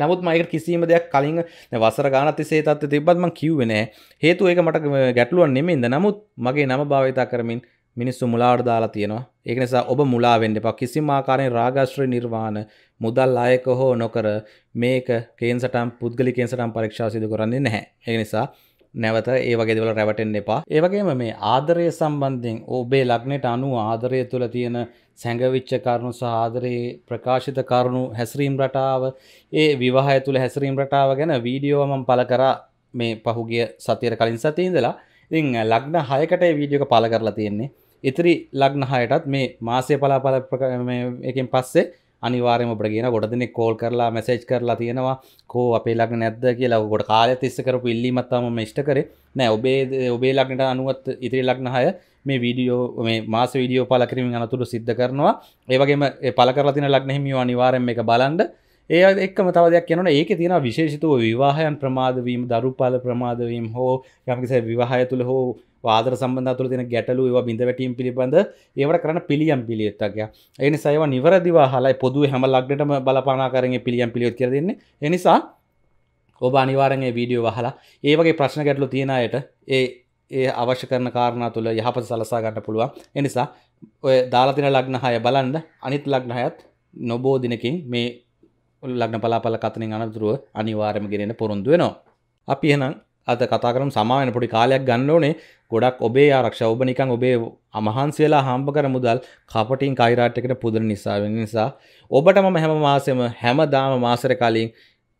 නමුත් මයක කිසිීම දෙයක් කලින් වසර ගානති සේතත් තිබත්ම කිව්වෙනෑ හේතු ඒක මට ගැටලුවන් නෙමෙන්ද නමුත් මගේ නම භාවිතා කරමින් මිනිස්සු මුලාට දාලා තියෙනවා ඒක නිසා ඔබ මුලා වෙන්න එපා කිසිම ආකාරයෙන් රාගාශ්‍රය නිර්වාණ මුදල් අයක හෝ නොකර මේක කේන්සටම් පුද්ගලි කේන්සටම් පරීක්ෂා සිදු කරන්නේ නැහැ ඒ නිසා නැවත ඒ වගේ දේවල් රැවටෙන්න එපා ඒ වගේම මේ ආදරය සම්බන්ධයෙන් ඔබේ ලග්නයට අනුව ආදරය තුළ තියෙන සැඟවිච්ච කරුණු සාදරයේ ප්‍රකාශිත කරුණු හැසිරීම් රටාව ඒ විවාහය තුළ හැසිරීම් රටාව ගැන වීඩියෝමම් පල කර මේ පහුගිය සතියට කලින් සතියඉඳලා ඉතිං ලග්න හයකට වීඩියෝක පල කරලා තියෙන්නේ ඉතිරි ලග්න හයටත් මේ මාසය පලාපල එකින් පස්සේ අනිවාරම ප්‍රගෙන ගොඩ දෙනෙ කෝල් කරලා මැසේජ් කරලා තියෙනවා කෝ අපේ ලක් නැද්ද කියලා ගොඩ කාලය තිස්ස කරපු ඉල්ලිමත්තාම මෂ්ට කරේ නෑ ඔබේ ඔබේ ලක්නට අනුවත් ඉතිරි ලක්න හය මේ වීඩියෝ මේ මාස වීඩියෝ පල කරමින් අනතුරු සිද්ධ කරනවා ඒවගේම පල කරලතින ලක්නෙහිමිය අනිවාරෙන් එක බලන්ඩ ඒ එක්ම තවදයක් යනන ඒක තියෙන විශේෂිතව විවාහයන් ප්‍රමාදවීම දරුපාල ප්‍රමාදවීම් හෝ යමිස විවාහය තුළ හෝ වාදර සම්බඳ තුළ තින ගැටලු ඒවා බිඳවැටීම් පිළිබඳ ඒවට කරන පිළියම් පිළියත්තක්ය එනි සයව නිවරදිවා හලයි පොදු හැම ලක්ඩටම බලපානා කරගේ පිළියම් පිළියොත් කරදන්නේ එනිසා ඔබ අනිවාරගේ වීඩියෝ වහලා ඒවගේ ප්‍රශ්න ගැටලු තියෙනයට ඒ ඒ අවශ්‍ය කරන කාරණ තුළ යහපත සලසා ගන්න පුළුවන් එනිසා ඔය දාලතින ලග්න හය බලන්ද අනිත් ලග්න හයත් නොබෝ දිනකින් මේ ලග්න පලාපල කතනින් අනතුරුව අනිවාර්යම ගෙනෙන පොරොන්දු වෙනවා අපි එහෙනම් අද කතා කරමු සමාවෙන පොඩි කාලයක් ගන්න ඕනේ ගොඩක් ඔබේ ආරක්ෂා ඔබ නිකන් ඔබේ අමහන්සියලා හම්බ කර මුදල් කපටින් කයිරාට් එකට පුදන නිසා වෙන නිසා ඔබට මම හැම මාසෙම හැමදාම මාසෙක කලින්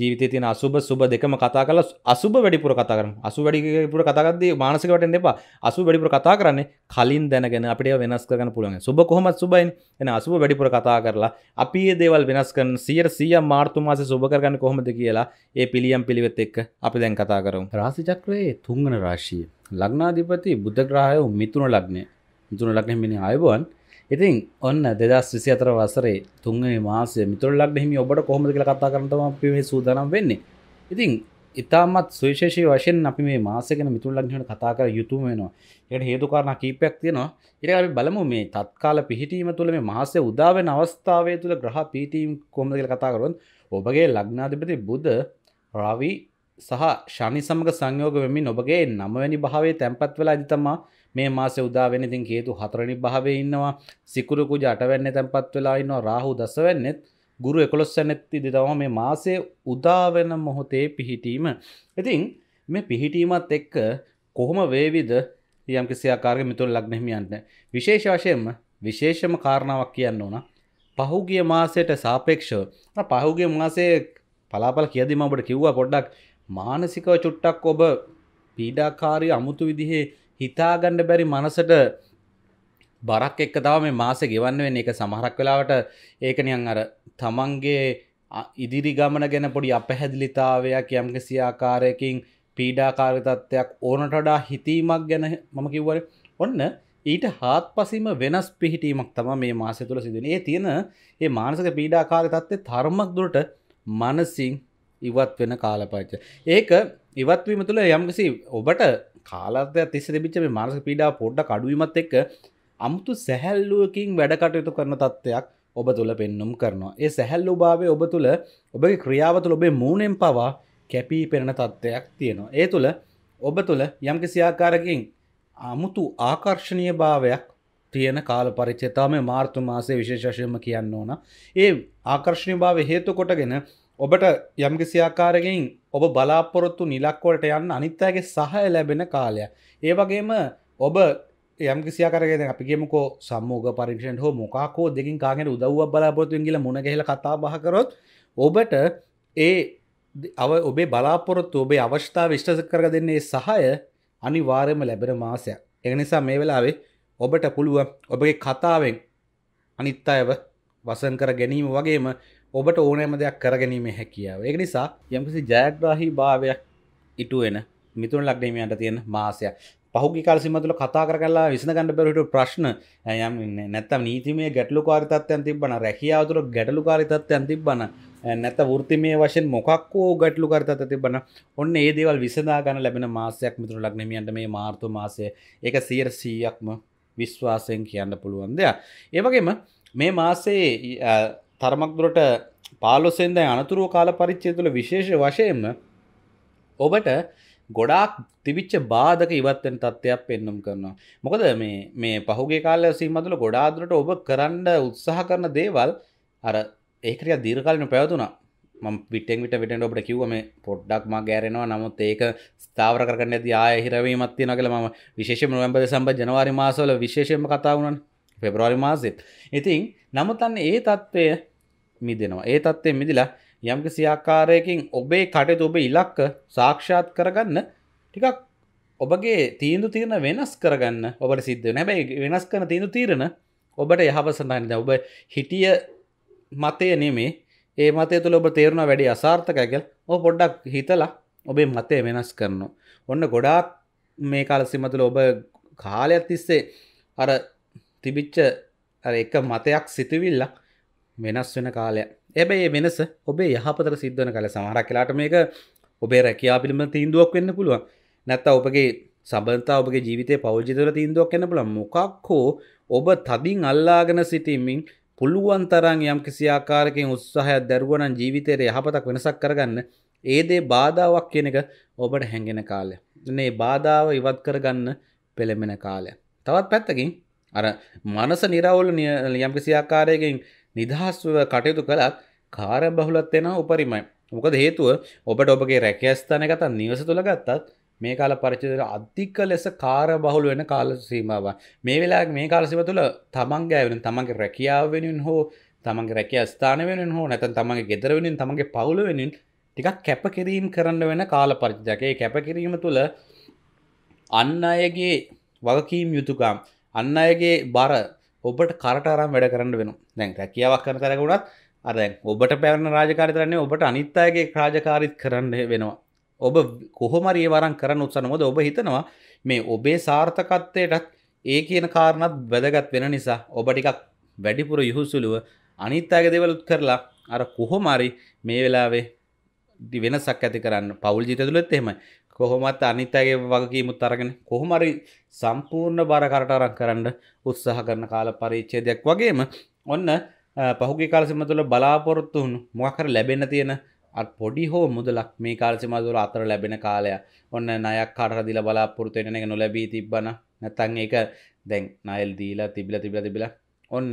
ජීවිතය තියෙන අසුබ සුබ දෙකම කතා කරලා අසුබ වැඩිපුර කතා කරමු. අසුබ වැඩිපුර කතා කරද්දී මානසික වටෙන්න එපා. අසුබ වැඩිපුර කතා කරන්නේ කලින් දැනගෙන අපිට ඒවා වෙනස් කරගන්න පුළුවන්. සුබ කොහොමද සුබයිනේ. එහෙනම් අසුබ වැඩිපුර කතා කරලා අපි මේ දේවල් වෙනස් කරන 100% මාර්තු මාසේ සුබ කරගන්නේ කොහොමද කියලා ඒ පිළියම් පිළිවෙත් එක්ක අපි දැන් කතා කරමු. රාශි චක්‍රයේ තුන්වන රාශිය. ලග්නාධිපති බුධ ග්‍රහය මිථුන ලග්නය. මිථුන ලග්නය මෙන්න ආයුබෝවන්. ඉතින් ඔන්න දෙදස් විසි අතර වසරේ තුන්ගේ මාසේ මිතුරල්ලක් හිමි ඔබට කොහොමදිල කතා කරටම පිේ සූදනම් වෙන්නේ ඉතින් ඉතාමත් සුවිශේෂී වශයෙන් අපි මේ මාසගෙන මිතුරල්ලක්හට කතා කර යුතුම වෙනවා එයට හේතුකාරණ කීපයක් තියෙනවා ඉර අපි බලමු මේ තත්කාල පිහිටීම තුළ මේ මාසය උදාවෙන අවස්ථාවය තුළ ග්‍රහ පිටීම් කොමදල කතාකරුවන් ඔබගේ ලග්නාධිපති බුද්ධ රවී සහ ශනි සමග සංයෝග වෙමින් ඔබගේ නමවැනි භාවේ තැන්පත් වෙලා ඇතිතමා මේ මාසේ උදා වෙන ඉතින් හේතු හතරනි භාවයේ ඉන්නවා සිකුරු කුජ අටවැන්නේ තැන්පත් වෙලා ඉන්නවා රාහු දසවැන්නේත් ගුරු 11 වෙනත් ඉදි තමයි මේ මාසේ උදා වෙන මොහොතේ පිහිටීම. ඉතින් මේ පිහිටීමත් එක්ක කොහොම වේවිද යම් කිසි ආකාරයක මිතුරු ලග්න හිමියන්ට විශේෂ වශයෙන්ම විශේෂම කාරණාවක් කියන්න ඕන. පහුගිය මාසයට සාපේක්ෂව පහුගිය මාසේ පලාපල කියදි මම ඔබට කිව්වා පොඩ්ඩක් මානසිකව චුට්ටක් ඔබ පීඩාකාරී අමුතු විදිහේ හිතාගන්න බැරි මනසට බරක් එක්ක තව මේ මාස ගෙවන්න වෙන එක සමහරක් වෙලාවට ඒකනියන් අර තමන්ගේ ඉදිරි ගමන ගැන පොඩි අපහැදිලිතාවයක් යම් කිසි ආකාරයකින් පීඩාකාරී තත්ත්වයක් ඕනට වඩා හිතීමක් ගැන මම කිව්වර ඔන්න ඊට හාත් පසිම වෙනස් පිහිටීමක් තම මේ මාසය තුළ සිදුවන ඒ තියෙන ඒ මානසක පීඩාකාරී තත්ත්වය තර්මක් දුරට මනසින් ඉවත් වෙන කාලපච්ච ඒක ඉවත්වීම තුළ යම්කිසි ඔබට කාලත්ය තිස්ස තිබිච්ච මේ මානස පීඩා පොඩ්ඩ කඩුවීමත් එක්ක අමුතු සැහැල්ලුවකින් වැඩකටයුතු කරන තත්ත්වයක් ඔබ තුළ පෙන්නුම් කරනවා ඒ සැහැල්ලු භාවය ඔබ තුළ ඔබගේ ක්‍රියාවතුළ ඔබේ මූනෙන් පවා කැපී පෙරෙන තත්ත්වයක් තියෙනවා ඒ තුළ ඔබ තුළ යම්කි සියාකාරකින් අමුතු ආකර්ශණය භාවයක් තියෙන කාල පරිච්චතාම මාර්තු මාසේ විශේෂශයම කියන්න ඕන ඒ ආකර්ශණය භාව හේතු කොටගෙන ඔබට යම් කිසියාකාරකින් ඔබ බලාපොරොත්තු නිලක්වලට යන්න අනිත්තාගේ සහය ලැබෙන කාලය. ඒ වගේම ඔබ යම් කිසියාකරගෙන අපිගේමකෝ සම්මෝග පරික්ෂණ හෝ මොකාකෝ දෙකින් කාගෙන උදව්ව බලාපොරත්තුන් කියල මුණගෙල කතා බහකරොත් ඔබට ඒ අව ඔබේ බලාපොරොත්තු ඔබේ අවශ්ථා විශ්ටස කරග දෙන්නේ සහය අනිවාර්යම ලැබෙන මාසයක්. එනිසා මේ වෙලාවේ ඔබට පුළුව ඔබගේ කතාවෙන් අනිත් අයව වසන් කර ගැනීම වගේම ඔබට ඕනෑම දෙයක් කරගැනීම හැකියාව ඒ නිසා යම්කිසි ජයග්‍රාහි භාවයක් ඉටුවෙන මිතුන් ලක්නීමයන්ට තියෙන මාසය පහුගි කාලසිමතුල කතා කරලා විසඳ ගන්න බැරිට ප්‍රශ්න යම් නැත්තම් නීතිමේ ගැටලු කාරිතත්වයන් තිබ්බන රැකියාව තුළ ගැටලු කාරිතත්වයන් තිබ්බන නැත වෘතිමේ වශයෙන් මොකක් වෝ ගැටලු කාරිතත්ව තිබ්බන ඔන්න ඒ දේවල් විසඳා ගන්න ලැබෙන මාසයක් මිතුරු ලග්නමියන්ට මේ මාර්තු මාසය ඒක 100%ක්ම විශ්වාසයෙන් කියන්න පුළුවන් දෙයක්. ඒ වගේම මේ මාසේ තරමක්දුරට පාලොසෙන්දයි අනතුරුව කාල පරිච්චය තුළ විශේෂ වශයෙන්ම ඔබට ගොඩාක් තිබිච්ච බාධක ඉවත්වෙන් තත්ත්වයක් පෙන්නුම් කරනවා. මොකද මේ මේ පහුගේ කාලය සීමතුළ ගොඩාදුරට ඔබ කරන්න උත්සාහ කරන දේවල් අර ඒකරිය දීර්කාලන පැවතුනා ම පිටෙන් විට විට ඔබට කිව්ව මේ පොඩ්ඩක් මා ගෑරෙනවා නමුත් ඒක ස්ථාවර කරන්න ඇති ආය හිරවීමත් තියෙන කළ ම විශේෂම නොවැම්බ දෙසම්බ ජනවාරි මාසවල විශේෂම කතා වුණන් පෙබ්‍රවාරි මාසෙත්. ඉතින් නමුතන්න ඒ තත්ත්වය මිදෙනවා. ඒ තත්ත්වයෙන් මිදිලා යම්කිසි ආකාරයකින් ඔබේ කටයුතු ඔබේ ඉලක්ක සාක්ෂාත් කරගන්න ටිකක් ඔබගේ තීන්දු තීරණ වෙනස් කරගන්න ඔබට සිද්ධ වෙන. හැබැයි වෙනස් කරන තීන්දු තීරණ ඔබට යහපත සඳහා නේද. ඔබ හිටිය මතය නෙමේ. ඒ මතය තුළ ඔබ තේරුණා වැඩි අසාර්ථකයි කියලා. ඔබ පොඩ්ඩක් හිතලා ඔබේ මතය වෙනස් කරනවා. ඔන්න ගොඩාක් මේ කාල සීම තුළ ඔබ කාලයක් තිස්සේ අර තිබිච්ච අර එක මතයක් සිතවිල්ලක් වෙනස් වෙන කාලය එබැයි වෙනස ඔබේ යහපතර සිද්ධන කළ සමහරක් කලාට මේක ඔබේ රැකයා පිළිම තීන්දුවක් වෙන්න පුළුවන් නැත්ත ඔබගේ සබන්තා ඔබගේ ජීවිතය පෞජිතර තීන්දුවක් කන්න පුළ මොකක් හෝ ඔබ තදින් අල්ලාගෙන සිටීමින් පුළුවන් තරන් යම් කිසිආකාරකින් උත්සාහයක් දැරුවනන් ජීවිතයට යහපතක් වෙනසක් කරගන්න ඒදේ බාධාවක් කියන එක ඔබට හැඟෙන කාලය මේ බාධාව ඉවත් කරගන්න පෙළමෙන කාලය තවත් පැත්තකින් අර මනස නිරවුල යම්කිසිආකාරයකින් නිදහස්ව කටයුතු කළත් කාර බහුලත් වෙනවා උපරිමයි. මොකද හේතුව ඔබට ඔබගේ රැකියස්ථානය ගතත් නිවස තුළ ගත්තත් මේ කාල පරිචිතයට අධික ලෙස කාර බහුල වෙන කාල සීමාව. මේ වෙලාවේ මේ කාල සීමාව තුළ තමන්ගේ වෙන තමන්ගේ රැකියාව වෙනුවෙන් හෝ තමන්ගේ රැකියා ස්ථාන වෙනුවෙන් හෝ නැත්නම් තමන්ගේ ගෙදර වෙනුවෙන් තමන්ගේ පවුල වෙනුවෙන් ටිකක් කැපකිරීම කරන්න වෙන කාල පරිචිතයක්. ඒ කැපකිරීම තුළ අන් අයගේ වගකීම් යුතුයකම් අන් අයගේ බර ඔබට කරටරම් වැඩ කරන්න වෙන දැන් රැකියාවක් කර තරකුණත් අරැන් ඔබට පැවරණ රාජකාරි කරන්නේ ඔබට අනිත්තාගේ රාජකාරිත් කරන්න වෙනවා ඔබ කොහොමරිය වරන් කරන්න උත්සනමොද ඔබ හිතනවා මේ ඔබේ සාර්ථකත්වයටත් ඒ කියන කාරණත් වැදගත් වෙන නිසා ඔබ ටිකක් වැඩිපුර යුහුසුළුව අනිත්තාග දෙවලුත් කරලා අර කොහොමරි මේ වෙලාවේ වෙනසක් ඇති කරන්න පවල් ජීත තුළත් එහෙම කොහොමත් අනිත්තගේ වගකීමුත් අරගෙන කොහොමරි සම්පූර්ණ බරකරටරක් කරන්න උත්සාහ කරන කාල පරීච්චේදයක් වගේම ඔන්න පහුගේ කාලසිම තුළ බලාපොරොත්තු වුණු මොකර ලැබෙන තියෙන පොඩි හෝ මුදලක් මේ කාලසිම තුළ අතර ලැබෙන කාලය ඔන්න නයක් කරදිල බලාපොරොත්තුවෙන එක නොලැබී තිබ්බන නැතන් ඒක දැන් නයිල් දීලා තිබිල තිබිල තිබිල ඔන්න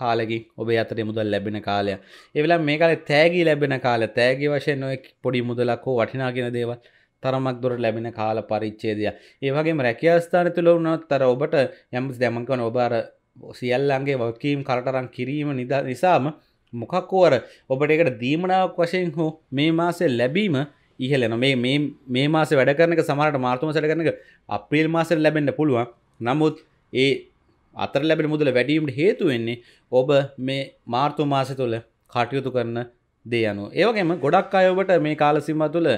කාලෙකි ඔබේ අතරේ මුදල් ලැබෙන කාලය එවෙලා මේ කාලේ තෑගි ලැබෙන කාලය තෑගි වශයෙන් ඔය පොඩි මුදලක් හෝ වටිනාගෙන දේවල් තරමක් දොර ලැබෙන කාල පරිච්චේදය ඒවගේ රැකයාස්ථාන තුළ වනත් තර ඔබට යම්ස් දැමකන ඔබාර සියල්ලන්ගේ වකීම් කරටරම් කිරීම නිද නිසාම මොකක්කෝර ඔබට එකට දීමනාවක් වශයෙන් හෝ මේ මාසේ ලැබීම ඉහලන මේ මේ මාස වැඩ කරනක සමට මාර්තම සැට කරනක අප්‍රීල් මාසර ලැබෙන්න්න පුළුවන් නමුත් ඒ අතර ලැබෙන මුදල වැඩීමට හේතු වෙන්නේ ඔබ මේ මාර්තු මාස තුළ කටයුතු කරන දේ අනු ඒවගේම ගොඩක් අයඔබට මේ කාලසිම තුළ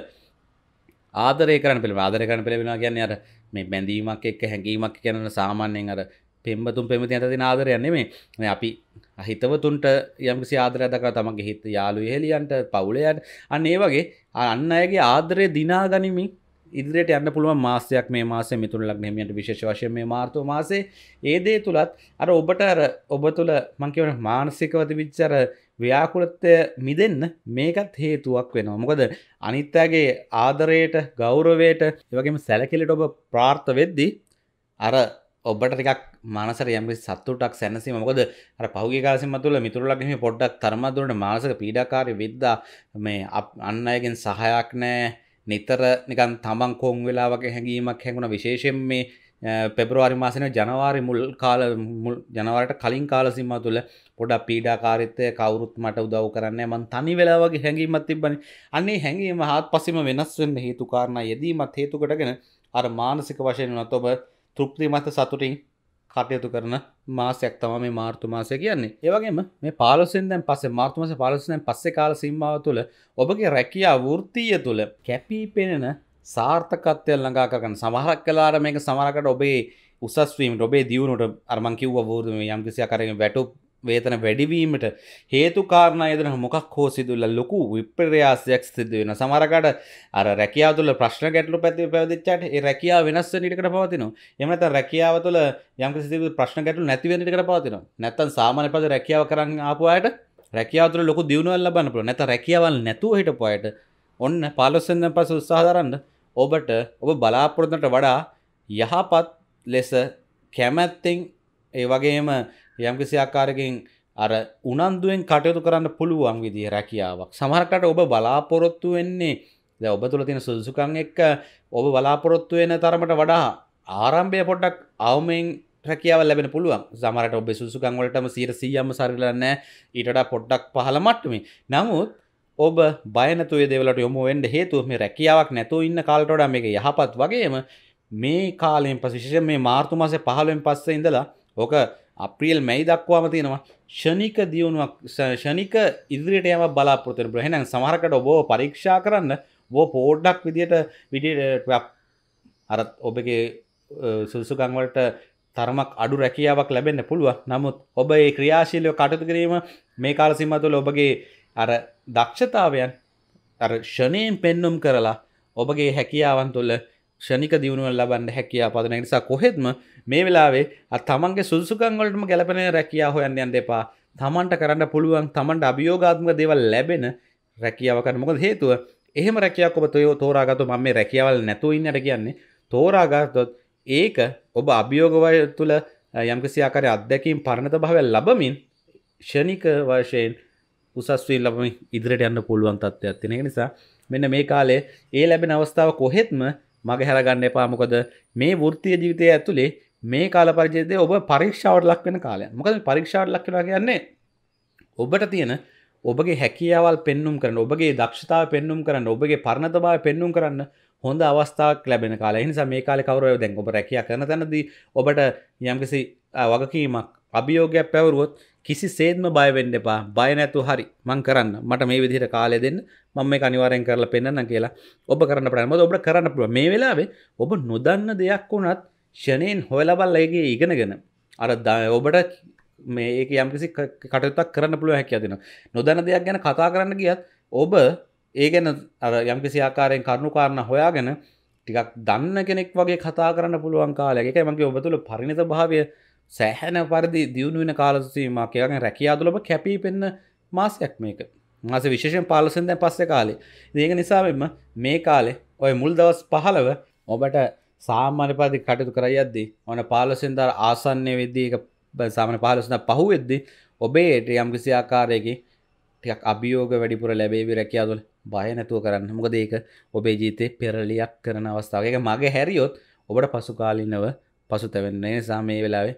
ආදරය කරන පිළ ආදර කරන පිළිබෙනවා කියන්නේ අර මේ බැඳීමක් එක්ක හැඟීමක් කියන සාමාන්‍යයෙන් අර පෙම්බතුම් පෙමති ඇතින ආදරයන්නේ මේ අපි අහිතවතුන්ට යම්කිසි ආදරය දකර තමන්ගේ හිත යාළු එහෙලියන්ට පවුලයන් අන්න ඒ වගේ අන්න අයගේ ආදරය දිනා ගනිමින් ඉදිරියට යන්න පුළුවන් මාසයක් මේ මාසේ මිතුරු ලග්න හිමියන්ට විශේෂ වශයෙන් මේ මාර්තු මාසේ ඒ දේ තුලත් අර ඔබට අර ඔබ තුල මම කියන මානසිකව තිබිච්ච අර ව්‍යාකුලත්වය මිදන්න මේකත් හේතුවක් වෙනවා මොකද අනිත්තාගේ ආදරයට ගෞරවයට එවගේම සැලකිලට ඔබ ප්‍රාර්ථ වෙද්දි අර ඔබට ටිකක් මනසර යම්ි සත්තුටක් සැනසීම මොකද අර පහුගේ කාලසිම තුළ මිතුරලක්ම පොඩ්ඩක් තරමදුරට මාසක පීඩාකාරය විද්දා මේ අන්න අයගෙන් සහයක් නෑ නිතර නිකන් තමන් කොන් වෙලාවගේ හැඟීමක් හැඟුණ විශේෂයෙන් මේ පෙබරවාරි මාසන ජනවාරි මුල් කාල ජනවරට කලින් කාලසිම තුළ පොඩක් පීඩාකාරීත්වය කවුරුත් මට උදව් කරන්න මන් තනි වෙලාවගේ හැඟීමත් තිබ්බනි අන්නේ හැඟීම හත් පසම වෙනස් වෙන්න හේතුකාරණ යෙදීමත් හේතුකටගෙන අර මානසික වශයෙන් වනත් ඔබ තෘප්තිමත සතුටින් කටයුතු කරන මාසයක් තම මේ මාර්තු මාසය කියන්නේ ඒවගේම මේ පාලසෙන් දැන් පස්සේ මාර්තුමස පාලසෙන් පස්සේ කාල සීමාව තුළ ඔබගේ රැකියා වෘත්තීය තුළ කැපී පෙනෙන සාර්ථකත්වය ළඟා කරගන්න සමහරක් කලාර මේක සමහරකට ඔබේ උසස්වීමට ඔබේ දියුණුවට අරමං කිව්ව වෘත්තිය යම් කිසි ආකාරයකින් වැටුප් වේතන වැඩිවීමට හේතුකාරණයදන මොකක් හෝ සිදුල්ල ලොකු විපර්යාසයක් සිදු වෙන සමරකට අර රැකයා තුල ප්‍රශ්න ගැටලු පැති පැවදිච්චට ඒ රැකයා වෙනස් නිටකට පවතිනවා එමත රැකියාව තුළ යම් සිදු ප්‍රශ්න ගැටලු නැතිවෙනටකට පවතිනවා නැත්තන් සාමාන්‍ය පද රැකියාව කරන්න ආපුවායට රැකියාවතුර ලොකු දියුණුවල් ලබන්න පුළුවන් නැත රැකියාවල් නැතුව හිටපුවායට ඔන්න පාලොස්සෙන්ද පස උත්සාහ දරන්න ඔබට ඔබ බලාපොරොත්තුට වඩා යහපත් ලෙස කැමැත්තෙන් ඒ වගේම යම්කිසි ආකාරකින් අර උනන්දුවෙන් කටයුතු කරන්න පුළුවන් විදිහ රැකියාවක් සමහරකට ඔබ බලාපොරොත්තු වෙන්නේ ද ඔබ තුළ තියෙන සුදුසුකන් එක්ක ඔබ බලාපොරොත්තු වෙන තරමට වඩා ආරම්භය පොඩ්ඩක් අවමෙන් රැකියාව ලැබෙන පුළුවන් සමහරට ඔබ සුසුකන් වලටම 100%ම සරිලලා නැහැ ඊටට පොඩ්ඩක් පහළ මට්ටමේ නමුත් ඔබ බය නැතුව ඒ දේවලට යොමු වෙන්න හේතුව මේ රැකියාවක් නැතුව ඉන්න කාලට වඩා මේක යහපත් වගේම මේ කාලයෙන් පස්සේ විශේෂයෙන් මේ මාර්තු මාසේ 15 වෙනි පස්සේ ඉඳලා ඔක අප්‍රියල් මැයි දක්වාම තියෙනවා ෂණික දියුණුවක් ෂණික ඉදිරියට යම බලාපොරොත්තු වෙන බ්‍රහෙණන් සමහරකට ඔබ පරීක්ෂා කරන්න ඔබ පොඩ්ඩක් විදියට විදියට අර ඔබගේ සුසුකම් වලට තරමක් අඩු රැකියාවක් ලැබෙන්න පුළුවන්. නමුත් ඔබ ඒ ක්‍රියාශීලීව කටයුතු කිරීම මේ කාල සීමාව තුළ ඔබගේ අර දක්ෂතාවයන් අර ෂණයෙන් පෙන්눔 කරලා ඔබගේ හැකියාවන් තුළ ෂණික දියුණුවක් ලබන්න හැකියාව පදන නිසා කොහෙත්ම මේ වෙලාවේ තමන්ගේ සුදුසුකංවලටම ගැලපෙන රැකියා හොයන්න යන්න එපා තමන්ට කරන්න පුළුවන් තමන්ට අභියෝගාත්ම දේවල් ලැබෙන රැකියාවකට මොකද හේතුව එහෙම රැකියාවක් ඔබ තොයෝ තෝරාගතු මම මේ රැකියාවල් නැතුව ඉන්නට කියන්නේ තෝරාගත්තොත් ඒක ඔබ අභියෝගවය තුළ යම්කිසි ආකාරයේ අත්දැකීම් පරණත භාවය ලබමින් ෂණික වශයෙන් උසස් වී ලබමින් ඉදිරියට යන්න පුළුවන් තත්ත්වයක් තියෙන නිසා මෙන්න මේ කාලේ ඒ ලැබෙන අවස්ථාව කොහෙත්ම මග හැරගන්න එපා මොකද මේ වෘත්තීය ජීවිතය ඇතුලේ මේ කාල පරිජයදේ ඔබ පරීක්ෂාවට ලක්වෙන කාලය මොකද පරීක්ෂාවට ලක්වෙලා කියන්නේ ඔබට තියෙන ඔබගේ හැකියාවල් පෙන්නුම් කරන ඔබගේ දක්ෂතාව පෙන්නුම් කරන්න ඔබගේ පරණතභාව පෙන්නුම් කරන්න හොඳ අවස්ථාවක් ලැබෙන කාල නිසා මේ කාල කවරය දැන් ඔබ රැකිය කරන තැනදී ඔබට යම්කිසි වගකීමක් අභියෝගයක් පැවරුවොත් කිසි සේත්ම බයවෙන්න එපා බය නැතු හරි මං කරන්න මට මේ විදිහට කාලය දෙන්න මම මේ අනිවාරයෙන් කරලා පෙන්න්න කියලා ඔබ කරන්න ප්‍රෑමද ඔබ කරන්න පුළුව මේ වෙලාවේ ඔබ නොදන්න දෙයක් වුණත් ෂනයෙන් හොයලබල් ලගේ ඉගෙනගෙන අර ඔබට මේ ඒක යම්කිසි කටයුත්තක් කරන්න පුළුව හැකිය දෙෙන නොදැන දෙයක් ගැන කතා කරන්න ගියත් ඔබ ඒ ගැන අර යම්කිසි ආකාරයෙන් කරුණු කාරණ හොයාගෙන ටිකක් දන්න කෙනෙක් වගේ කතා කරන්න පුළුවන් කාලය එක මගේ ඔබතුළ පරිණත භාවය සෑහැන පරිදි දියුණු වෙන කාලසීමමා කියගෙන රැකියාතු ලබ කැපී පෙන්න මාසයක් මේක මාස විශේෂෙන් පාලසෙන්ද පස්ස කාලේ දේක නිසාවෙන්ම මේ කාලේ ඔය මුල් දවස් පහලව ඔබට සාමාන්‍ය පාදි කටයුතු කරයද්දී ඕන පාලසින්දර ආසන්නය වෙද්දී එක සාමාන්‍ය පාලසින්දර පහුවෙද්දී ඔබේට යම් කිසි ආකාරයකින් ටිකක් අභියෝග වැඩිපුර ලැබේවි රැකියාව තුළ බය නැතුව කරන්න. මොකද ඒක ඔබේ ජීවිතේ පෙරලියක් කරන අවස්ථාවක්. ඒක මගේ හැරියොත් ඔබට පසුකාලීනව පසුතැවෙන්න නිසා මේ වෙලාවේ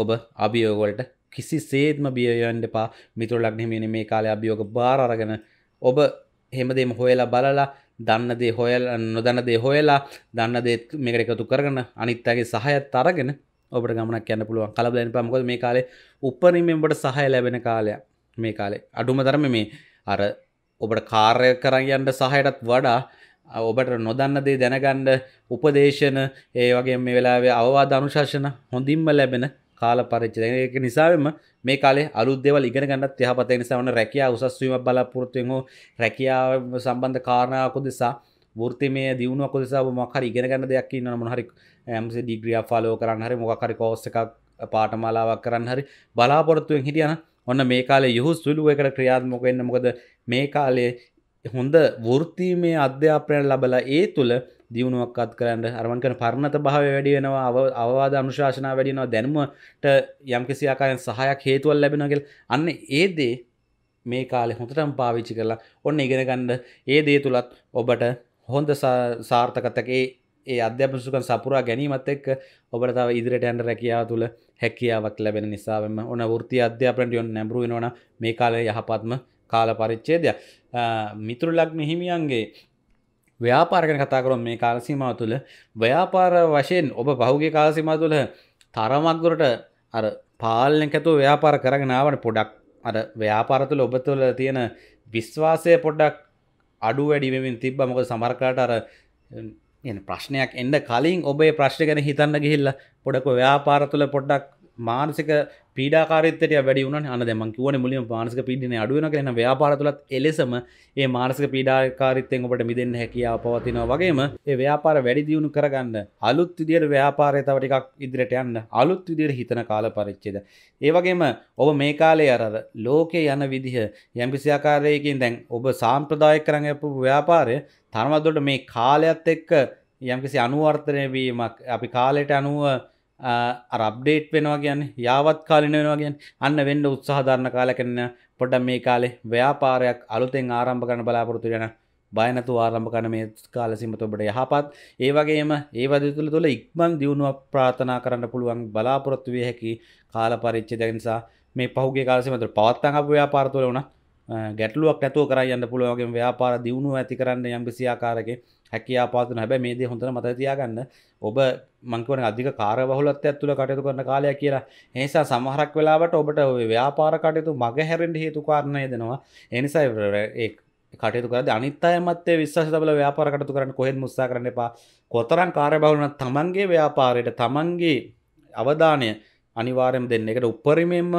ඔබ අභියෝග වලට කිසිසේත්ම බිය වෙන්න එපා. මිතුරු ලග්නෙ මේ කාලේ අභියෝග බාර අරගෙන ඔබ හැමදේම හොයලා බලලා දන්නදේ හොයල් නොදන්නදේ හොයලා දන්නදේත් මේකට එකතු කරගන්න අනිත්තගේ සහයත් අරගෙන ඔබට ගමනක් කියන්න පුළුවන් කලබලන පමකොද මේ කාලේ උපරිමෙන්ට සහය ලැබෙන කාලය මේ කාලේ අඩුම තරම මේ අර ඔබට කාර්ය කරයන්ට සහයටත් වඩා ඔබට නොදන්න දේ දැනගණ්ඩ උපදේශන ඒ වගේ මේ වෙලාවේ අවවාධ අනුශාසන හොඳින්ම ලැබෙන කාල පරච්ච ඒක නිසාම මේ කාලේ අලුදෙවල් ඉගෙන ගන්නත් යහපත නිසා වන රැකියා උසස්වීම බලාපොරොත්තුවෙන් හෝ රැකියාව සම්බන්ධ කාරණාවක දෙසා ෘතිමය දියුණුවක් දෙසා මොක්හරි ඉගෙන ගන්න දෙයක් ඉන්න මොහරි ඇමසේ ඩිග්‍රිය ෆාලෝ කරන්න හරි මොකරි කෝස්ස එකක් පාටමලාවක් කරන්න හරි බලාපොරොත්තුවෙන් හිටියන ඔන්න මේ කාලේ යුහු සුළුව එකට ක්‍රියාත්මොකෙන්න්න මොකද මේ කාලේ හොඳ වෘතිීමේ අධ්‍යාපනය ලබලා ඒ තුළ දියුණුවක්කත් කරන්න අරමන් කන පරණත භාව වැඩි වෙනවා අවවාද අනුශාසනා වැඩිනවා දැනුමට යම් කිසියාකාරයෙන් සහයක් හේතුවල් ලැබෙනගෙල් අන්න ඒදේ මේ කාලෙ හොඳටම් පාවිච්චි කරලා ඔන්න ඉගෙනගන්න ඒ දේ තුළත් ඔබට හොඳ සාර්ථකතක ඒ ඒ අධ්‍යපසුකන් සපුරා ගැනීමත් එක් ඔබට තව ඉදිරිට ඇන්ඩ රැකියාව තුළ හැකියාවක් ලැබෙන නිසාම ඔන ෘති අධ්‍යාපනට යොන් නැඹරුවෙනවන මේ කාලය යහපත්ම කාල පරිච්චේදය මිතුරු ලක්න හිමියන්ගේ ව්‍යාපාරගෙන කතා කරොත් මේ කාලසීමාව තුළ ව්‍යාපාර වශයෙන් ඔබ පහුගේ කාලසීමා තුළ තරමක්දුරට අර පාලන ඇතුව ව්‍යාපාර කරගෙනාවට පොඩක් අර ව්‍යාපාරතුළ ඔබ තුළ තියෙන විශ්වාසය පොඩ්ඩක් අඩු වැඩිවෙමින් තිබ්බ මොක සමරකාට අර ප්‍රශ්නයක් එන්න කලින් ඔබේ ප්‍රශ්න ගැන හිතන්න ගිහිල්ල පොඩක ව්‍යාපාර තුළ පොඩ්ඩක් මානසික පීඩාකාරත්තට වැඩි වන අන දෙම කිවන මුලින් මානසක පිඩින අඩුවන කියන ව්‍යාපාරතුලත් එලෙසම ඒ මානසක පීඩාකාරිත්තයෙන් ඔබට මිදන්න හැකියාව පවතිනවා වගේම ඒ ව්‍යාපාර වැඩි දියුණු කරගන්න අලුත් විදියට ව්‍යාපාරය තවටිකක් ඉදිරට යන්න අලුත් විදියට හිතන කාල පරිච්චේද. ඒවගේම ඔබ මේ කාලය අරද ලෝකය යන විදිහ යම්කිසියාකාරයකින් දැන් ඔබ සාම්ප්‍රදායක් කරන්න එපු ව්‍යාපාරය තනවදොට මේ කාලයක්ත් එක්ක යම්කිසි අනුවර්තනය වීමක් අපි කාලයට අනුව රබ්ඩේට් වෙනවා ගැන යාවත් කාලින වෙනවා ගැන් අන්න වෙන්ඩ උත්සාහධරණ කාලකන්න පොඩ මේ කාලේ ව්‍යාපාරයක් අලුතෙන් ආරම්භ කරන බලාපොරතු වෙන බයනතු ආරම්භ කන මේ කාලසිමත ඔබට යහපත් ඒවගේම ඒවදතුළ තුළ ඉක්මං දියුණුවක් ප්‍රාථනා කරන්න පුළුවන් බලාපොරොත්තු විය හැකි කාල පරිච්චි දැනිසා මේ පහුගේ කාලසිමත පවත්තන් අප ව්‍යාපාරතුල වුණ ගැටලුවක් ඇතුව කරයන්න පුළුවන්ගේ ව්‍යාපාර දියුණුව ඇති කරන්න යම්කිසියාකාරගේ හැකයා පාතන හැබැ මේ දේ හොඳ මත තියාගන්න ඔබ මංකවන අධික කාරවහලත් ඇතුළ කටයතු කරන කාලය කියලා ඒසා සමහරක් වෙලාවට ඔබට ව්‍යාපාර කටයුතු මග හැරෙන්ට හේතු කාරණය දෙනවා එනිසයි කටයුතු කරද අනිත් අය මතේ විශ්වාස තබල ව්‍යාපාර කටයුතු කරන්න කොහෙත් මුස්සා කරන්න එපා. කොතරම් කාර්යබහුල නම් තමන්ගේ ව්‍යාපාරයට තමන්ගේ අවධානය අනිවාර්යයෙන් දෙන්න. ඒකට උපරිමයෙන්ම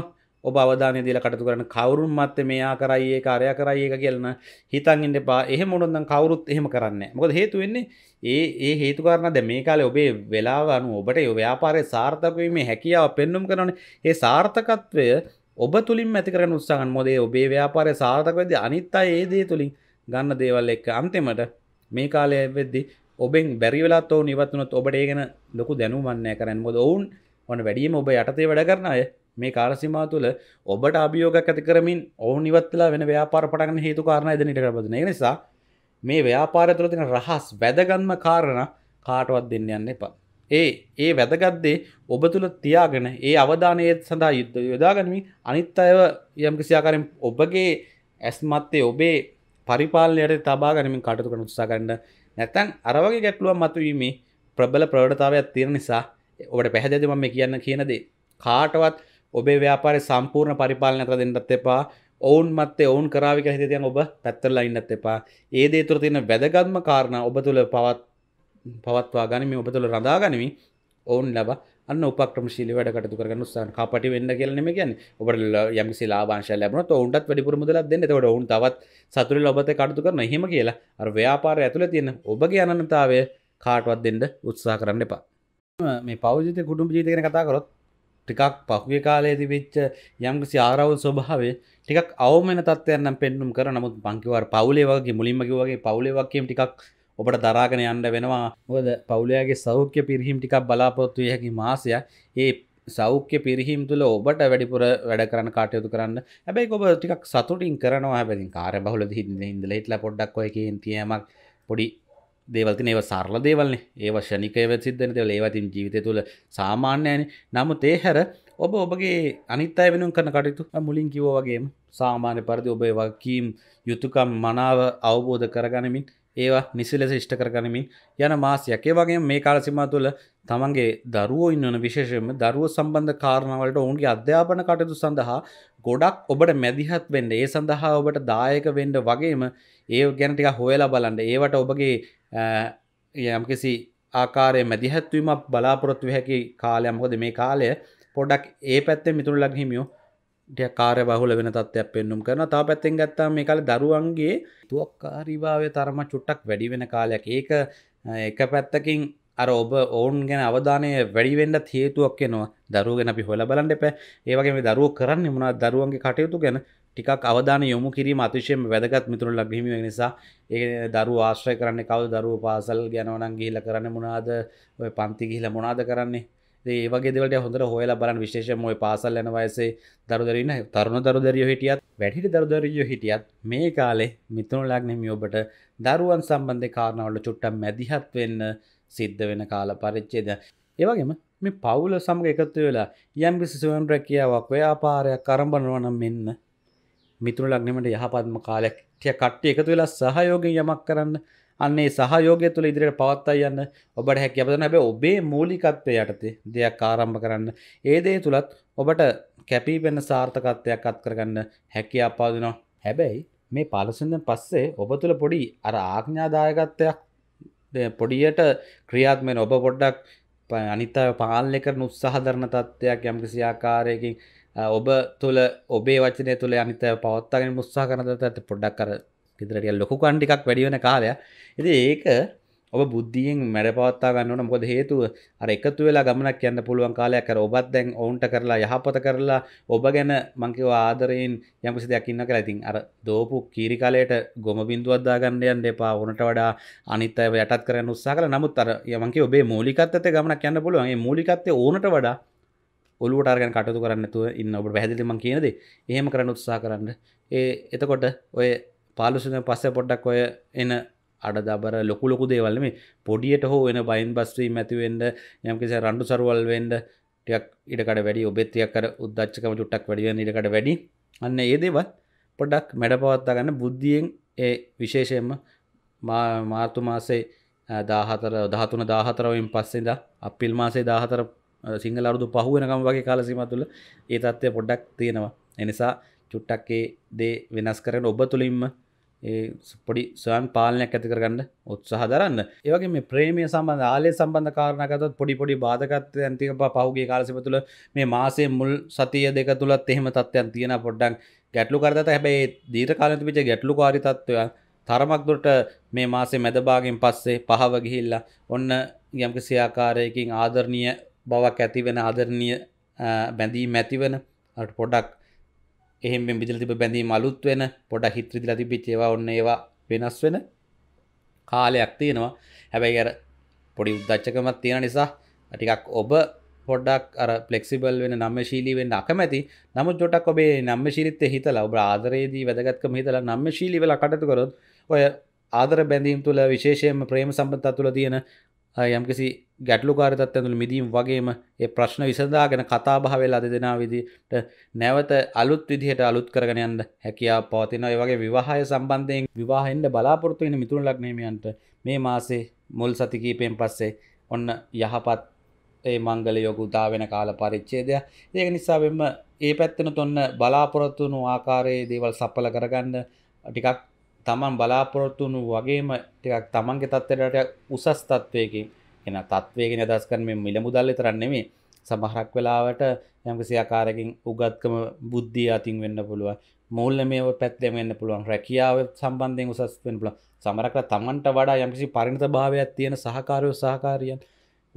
ඔබ අවධානය දීලා කටයුතු කරන්න කවුරුන් මැත්තේ මෙයා කරයි ඒක අරයා කරයි ඒක කියලා හිතන් ඉන්න එපා. එහෙම වුණොත් නම් කවුරුත් එහෙම කරන්නේ නැහැ. මොකද හේතුව වෙන්නේ ඒ ඒ හේතු කාරණා දැන් මේ කාලේ ඔබේ වෙලාව අනුව ඔබට ඒ ව්‍යාපාරයේ සාර්ථක වීමේ හැකියාව පෙන්눔 කරනනේ. ඒ සාර්ථකත්වය ඔබ තුලින් ඇති කරගන්න උත්සාහ කරන මොදේ ඔබේ ව්‍යාපාරය සාර්ථක වෙද්දී අනිත් අය ඒ දේ තුලින් ගන්න දේවල් එක්ක අන්තිමට මේ කාලය වෙද්දී ඔබෙන් බැරි වෙලා ඔවුන් ඉවත් වුණොත් ඔබට ඒ ගැන ලොකු දැනුමක් නැහැ කරන්නේ. මොකද ඔවුන් ඔන්න වැඩිම ඔබ යටතේ වැඩ කරන අය මේ කාරසිමා තුළ ඔබට අභියෝගක් ඇති කරමින් ඔවු නිවත්ලා වෙන ව්‍යාපාර පටගන්න හේතු කාරණ ඉදනිට කරබදන නිසා මේ ව්‍යාපාර තුළ තින රහස් වැදගන්ම කාරණ කාටවත් දෙන්න යන්න එපා. ඒ ඒ වැදගත්දේ ඔබ තුළ තියාගෙන ඒ අවධානයත් සඳහා යුද්ධ යොදාගනිමින් අනිත් අයව යම්කිසියාකාරෙන් ඔබගේ ඇස්මත්තේ ඔබේ පරිපාලනයට තබා ගනිමින් කටතු කන උත්සා ගන්න නැතන් අරවගේ ගැටලුවක් මතුවීමේ ප්‍රබල ප්‍රවඩතාවයක් තියෙන නිසා ඔබට පැහැදිලිව මම කියන්න කියන දේ කාටවත් ඔබේ ව්‍යාපාරය සම්පූර්ණ පරිපාලන කර දෙන්නත් එපා ඔවුන් මත්තේ ඔවුන් කරාවික හිතතියන් ඔබ පැත්තරලා ඉන්නත් එපා ඒ දේ තුර තියෙන වැදගත්ම කාරණ ඔබ තුළ පවත් පවත්වා ගනිමි ඔබ තුළ රඳා ගනිමි ඔවුන් ලබ අන්න උපක්‍රම ශීලි වැඩ කටතු කරගන්න උත්සාහ කපටි වෙන්න කියලා නෙමෙයි කියන්නේ ඔබට යම්කිසි ලාභාංශයක් ලැබුණොත් ඔවුන්ටත් වැඩිපුර මුදලක් දෙන්න. එතකොට ඔවුන් තවත් සතුටින් ඔබත් කටයුතු කරන එහෙම කියලා අර ව්‍යාපාරය ඇතුළේ තියෙන ඔබගේ අනන්‍යතාවය කාටවත් දෙන්න උත්සාහ කරන්න එපා. මේ පෞද්ගලික කුටුම්බ ජීවිතය ගැන කතා කරොත් ටිකක් පහුගේ කාලයේති වෙච්ච යම්කිසි ආරවුල් ස්වභාවේ ටිකක් අවමෙන තත්ත්වයන්නම් පෙන්නුම් කර නමුත් පංකිවර පවුලේ වගේ මුලින්මකි වගේ පවුලේ වගේම ටිකක් ඔබට දරාගෙන යන්න වෙනවා මොකද පවුලයාගේ සෞඛ්‍ය පිරිහිම් ටිකක් බලාපොරොත්තු වෙ හැකි මාසයක් ඒ සෞඛ්‍ය පිරිහිම් තුළ ඔබට වැඩිපුර වැඩ කරන්න කාටයුතු කරන්න හැබැයි ඔබ ටිකක් සතුටින් කරනවා හැබැයි කාර්ය බහුල දිහින්දලා හිටලා පොඩ්ඩක් ඔය කියන තියමක් පොඩි දේවති ඒව සරල දේවල්න ඒ ශනිකව සිද්ධන දෙවල ඒවතින් ජීවිත තුළ සාමාන්‍යයන නමුත් ඒ හැර ඔබ ඔබගේ අනිත් අය වෙනුම් කරන කටයුතු මුලින් කිවෝවගේම සාමාන්‍ය පරිදි ඔබේ වකීම් යුතුකම් මනාව අවබෝධ කරගනිමින් ඒවා නිසිලෙස ෂ්ට කරගනිමින් යන මාසයක් ඒ වගේ මේ කාලසිමා තුළ තමන්ගේ දරුවෝ ඉන්නන විශේෂයම දරුව සම්බන්ධ කාරණවලට ඔවුන්ගේ අධ්‍යාපන කටයුතු සඳහා ගොඩක් ඔබට මැදිහත් වෙන්න ඒ සඳහා ඔබට දායක වෙන්ඩ වගේම ඒ ගැනටික හොයලා බලන්න ඒවට ඔබගේ යම්කිසි ආකාරය මැදිහැත්වීමක් බලාපොරොත්තු හැකි කාලයමකොද මේ කාලය පොඩක් ඒ පැත්තේ මිතුරලක් හිමියෝ කාර බහුල වෙන තත්වයක් පෙන්නුම් කරන තා පැත්තෙන් ගත්තා මේ කාල දරුවන්ගේ තුවක්කාරිභාවය තරම චුට්ටක් වැඩි වෙන කාලයක් ඒක එක පැත්තකින් අර ඔබ ඔවුන් ගැන අවධානය වැඩිවෙන්නත් හේතුවක් එනවා දරුව ගැන අපි හොල බලන්න එප ඒවගේ මේ දරුව කරන්න මුණා දරුවන්ගේ කටයුතු ගැන ටිකක් අවධාන යොමු කිරීම අතිශයම වැදගත් මිතුරුල්ලක් හිමිව නිසා ඒ දරු ආශ්‍රය කරන්නේ කවද දරුව පාසල් ගැනවනම් ගිහිල්ලා කරන්නේ මොනවාද ඔය පන්ති ගිහිල්ලා මොනවාද කරන්නේ ඒ වගේ දේවල්ට හොඳට හොයලා බලන්න විශේෂයෙන්ම ওই පාසල් යන වයසේ දරු දරු ඉන්න තරුණ දරු දරියෝ හිටියත් වැඩිහිටි දරු දරියෝ හිටියත් මේ කාලේ මිතුරුලක් හිමි ඔබට දරුවන් සම්බන්ධේ කාරණාවල චුට්ටක් මැදිහත් වෙන්න සිද්ධ වෙන කාල පරිච්ඡේදය ඒ වගේම මේ පවුල සමග එකතු වෙලා යම් කිසි සුවන් රැකියාවක් ව්‍යාපාරයක් ආරම්භ කරනවා නම් මෙන්න මිතුරු ලග්නමට යහපත්ම කාලයක්ටිය කට්ටිය එකතු වෙලා සහයෝගෙන් යමක් කරන්න අන්නේ සහයෝගය තුළ ඉදිරියට පවත්තා යන්න ඔබට හැකි අපදන හැබ ඔබේ මූලිකත්වය යටතේ දෙයක් ආරම්භ කරන්න ඒ දේ තුළත් ඔබට කැපීවෙන්න සාර්ථකත්වයක් අත් කරගන්න හැකි අපාදනවා හැබැයි මේ පාලසෙන්ෙන් පස්සේ ඔබ තුළ පොඩි අර ආඥාදායකත්වයක් පොඩියට ක්‍රියාත්මෙන් ඔබ පොඩ්ඩක් අනිත්තාව පාලනය කරන උත්සාහ ධරණ තත්ත්වයක් යම්කිසි ආකාරයකින් ඔබ තුළ ඔබේ වචනය තුළ අනිත පවත්තාගෙන මුස්සා කරනත ඇත පොඩ්ඩක් කර ඉදිරටිය ලොකු කණ්ඩිකක් වැඩිවන කාලය ඇති ඒක ඔබ බුද්ධියෙන් මැඩ පවත්තා ගන්නවන මොද හේතුව අර එකතු වෙලා ගමනක් කියන්න පුළුවන් කාලයක් කර ඔබත් දැන් ඔවුන්ට කරලා යහපත කරලා ඔබ ගැන මංකිව ආදරයෙන් යම්කිසි දෙයක් ඉන්න කර ඉතින් අර දෝපු කීරි කාලයට ගොම බින්දුවත්දා ගන්නයන් එපා ඕනට වඩා අනිත් අය යටත් කරන්න උත්සා කළ නමුත් අර යමන්ගේ ඔබේ මූලිකත්ත ගමනක් කියන්න පුළුවන් ඒ මූලිකත්තේ ඕනට වඩා ඔලුවටාරගන් කටතු කරන්නතුව ඉන්න ඔබ පැදිලිම කියනද එහෙම කරන්න උත්සා කරන්න ඒ එතකොට ඔය පාලුසින පස්ස පොඩ්ඩක් ඔය එන අඩදබර ලොකු ලොකු දේවල්ම පොඩියට හෝ එන බයින් බස්වීම ඇතිවෙන්ඩ යම්කිසි රණ්ඩු සරුවල් වෙන්ඩ ටයක් ඉඩකට වැඩි ඔබෙත්තියක්කර උද්දච්චකම චුට්ටක් වැඩිුවෙන් ඉඩකට වැඩි අන්න ඒදේවත් පොඩක් මැඩ පවත්තාගන්න බුද්ධියෙන් ඒ විශේෂයෙන්ම මාර්තු මාසේ දාහතර දහතුන දාහතරවින් පස්සේද අපිල් මාසේ දාහතර සිංහල අරුදු පහුවනකම වගේ කාලසීම තුළ ඒ තත්ත්වය පොඩ්ඩක් තියෙනවා එනිසා චුට්ටක්කේ දේ වෙනස් කරන ඔබ තුළින්ම පොඩි ස්වයන් පාලනයක් ඇති කරගන්න උත්සාහ දරන්න ඒවගේ මේ ප්‍රේමය සම්බඳ ආලය සම්බන්ධ කාරණකතත් පොඩි පොඩි බාධකත්ව ඇතික පහුගේ කාලසිප තුළ මේ මාසේ මුල් සතිය දෙක තුළත් එහෙම තත්වයන් තියෙන පොඩ්ඩක් ගැටලු කරත හැබැයි දීට කාලතිපිච ගැටලු කාරිතත්වය තරමක් දුරට මේ මාසේ මැදභාගෙන් පස්සේ පහව ගිහිල්ලා ඔන්න යම්කිසි ආකාරයකින් ආදරණීය බවක් ඇතිවෙන ආදරණය බැඳීම ඇතිවන අට පොඩක් එහෙම බිදිල තිබ බැඳීම අලුත් වෙන පොඩ හිත්‍රදිල තිබි ඒවා ඔන්න ඒවා වෙනස් වෙන කාලයක් තියෙනවා හැබැයි අර පොඩි උද්දච්චකමත් තියෙන නිසා ටිකක් ඔබ පොඩ්ඩක් අර පලෙක්සිබල් වෙන නම්මශීලී වෙන්න අකමැති නම ොටක් ඔබේ නම්මශීරිත හිතලා ඔබ ආදරයේදී වැදගත්කම හිතලා නම්මශීලි වෙලා කටතුකරොත් ඔය ආදර බැඳීම් තුළ විශේෂයම ප්‍රේම සම්බන්ධ තුළ තියෙන යම්කිසි ගැටලුකාරතත්වඇඳළ මිදීම් වගේම ඒ ප්‍රශ්න විසඳාගෙන කතාබහ වෙලා දෙදෙනා විදිට නැවත අලුත් විදිහට අලුත් කරගෙන යන්න හැකියා පවතින ඒ වගේ විවාහය සම්බන්ධයෙන් විවාහෙන්ට බලාපොරොත්තු වෙන මිතුරු ලග්නේමයන්ට මේ මාසේ මුල් සතිකීපයෙන් පස්සේ ඔන්න යහපත් ඒ මංගලයෝක උදා වෙන කාල පරිච්චේදය ඒක නිසාවෙම ඒ පැත්තන තොන්න බලාපොරොත්තුණු ආකාරයේ දේවල් සප්පල කරගන්න ටිකක් තමන් බලාපොරොත්තුුණු වගේම ටිකක් තමන්ගේ තත්වයට උසස් තත්වයකින් එන තත්වයගෙන අදස් කරන මේ මිල මුදල්ලි තරන්නෙමේ සමහරක් වෙලාවට යම්කිසි ආකාරකින් උගත්කම බුද්ධිය අතින් වෙන්න පුළුව මුල්ල මේ පැත්ලෙම වෙන්න පුළුවන් රැකියාව සම්බන්ධයෙන් උසස් වෙන පුළුව සමරකට තමන්ට වඩා යම්කිසි පරිණත භාවයක් තියෙන සහකාරයෝ සහකාරියන්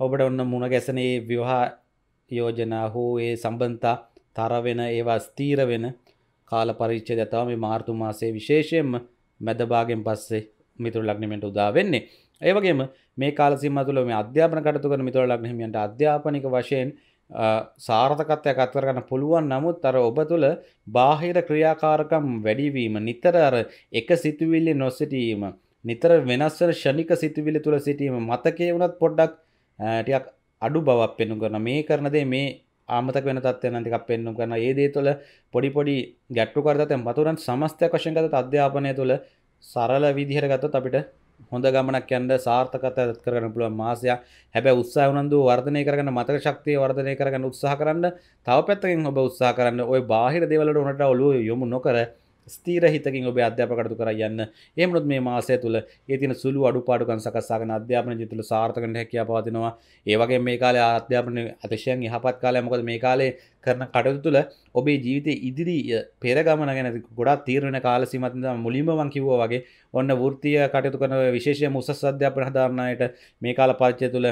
ඔබට ඔන්න මුණ ගැසනේ විවාහ යෝජනා හෝ ඒ සම්බන්තා තරවෙන ඒවා ස්තීර වෙන කාල පරිච්ච දතාව මේ මාර්තු මාසයේ විශේෂයෙන්ම මැදභාගෙන් පස්සේ මිතුර ලක්නමට උදා වෙන්නේ ඒවගේම මේ කාලසිම තුළ මේ අධ්‍යාපන කටතු කර මිතුර ලක්නහිමියන්ට අධ්‍යාපනික වශයෙන් සාර්ථකත්වයක් අත්කරගන්න පුළුවන් නමුත් අර ඔබ තුළ බාහිර ක්‍රියාකාරකම් වැඩිවීම නිතර අර එක සිතුවිල්ලි නොසිටීම නිතර වෙනස්වන ෂණික සිතුවිලි තුළ සිටීම මතකේ වුණත් පොඩ්ඩක් ටියක් අඩු බවක් පෙනු කරන මේ කරනදේ මේ ආමතක වෙන තත්වයන් ටිකක් පෙන්වුම් කරනවා. ඒ දේ තුළ පොඩි පොඩි ගැටලු කර තත්යන් වතුරන් සමස්තයක් වශයෙන් ගත අධ්‍යාපනය තුළ සරල විදිහට ගත්තොත් අපිට හොඳ ගමනක් යන්න සාර්ථකත්වයක් ඇති කරගන්න පුළුවන් මාසයක්. හැබැයි උත්සාහ උනන්දු වර්ධනය කරගන්න මතක ශක්තිය වර්ධනය කරගන්න උත්සාහ කරන්න තව පැත්තකින් ඔබ උත්සාහ කරන්න ওই බාහිර දේවල් වලට උනට ඔළුව යොමු නොකර ස්තීර හිතකින් ඔබ අධ්‍යාපකටතු කර යන්න එමනුත් මේ මාසය තුළ ඒතින සුළු අඩුපාඩුකන් සකස්සාගෙන අධ්‍යාපන ජිතුළු සාර්ථකට හැකිය පවතිනවා ඒවගේ මේ කාලේ අධ්‍යාපන අතිශයන් යහපත් කාලය මොකද මේ කාලේ කරන කටයුතු තුළ ඔබේ ජීවිතය ඉදිරි පෙරගමන ගැන ගොඩා තීරණ කාල සිමතිද මුලින්මවන් කිව්ව වගේ ඔන්න වෘතිය කටයුතු කරන විශේෂය මුසස් අධ්‍යාපන හධාරණයට මේ කාල පරිච්චය තුළ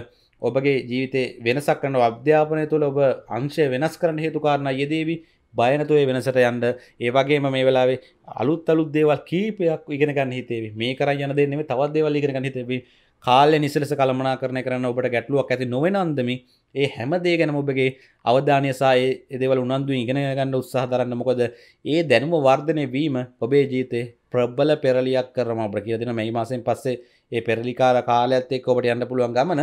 ඔබගේ ජීවිතේ වෙනසක් කරන අධ්‍යාපනය තුළ ඔබ අංශය වෙනස් කරන හේතුකාරණ යෙදේවී බයනතු ඒ වෙනසට යන්ඩ ඒවගේම මේ වෙලාවේ අලුත් අලුත් දේවල් කීපයක් ඉගෙනගන්න හිතේ මේ කර යන දෙන්නේ තවත් දේවල් ඉගෙනගන්න හිතේ කාලෙ නිසලස කළමනා කරන කරන්න ඔබට ගැටලුවක් ඇති නොවෙනන්දමි ඒ හැම දේ ගැන ඔබගේ අවධානය සහ ඒ දේවල් උනන්දුව ඉගෙන ගන්න උත්සාහ දරන්න මොකද ඒ දැනුම වර්ධනය වීම ඔබේ ජීතේ ප්‍රබ්බල පෙරලියක් කරම ඔබ කියදින මේ මාසෙන් පස්සේ ඒ පෙරලිකාර කාලඇත්තෙක් ඔබට යන්න පුළුවන් ගමන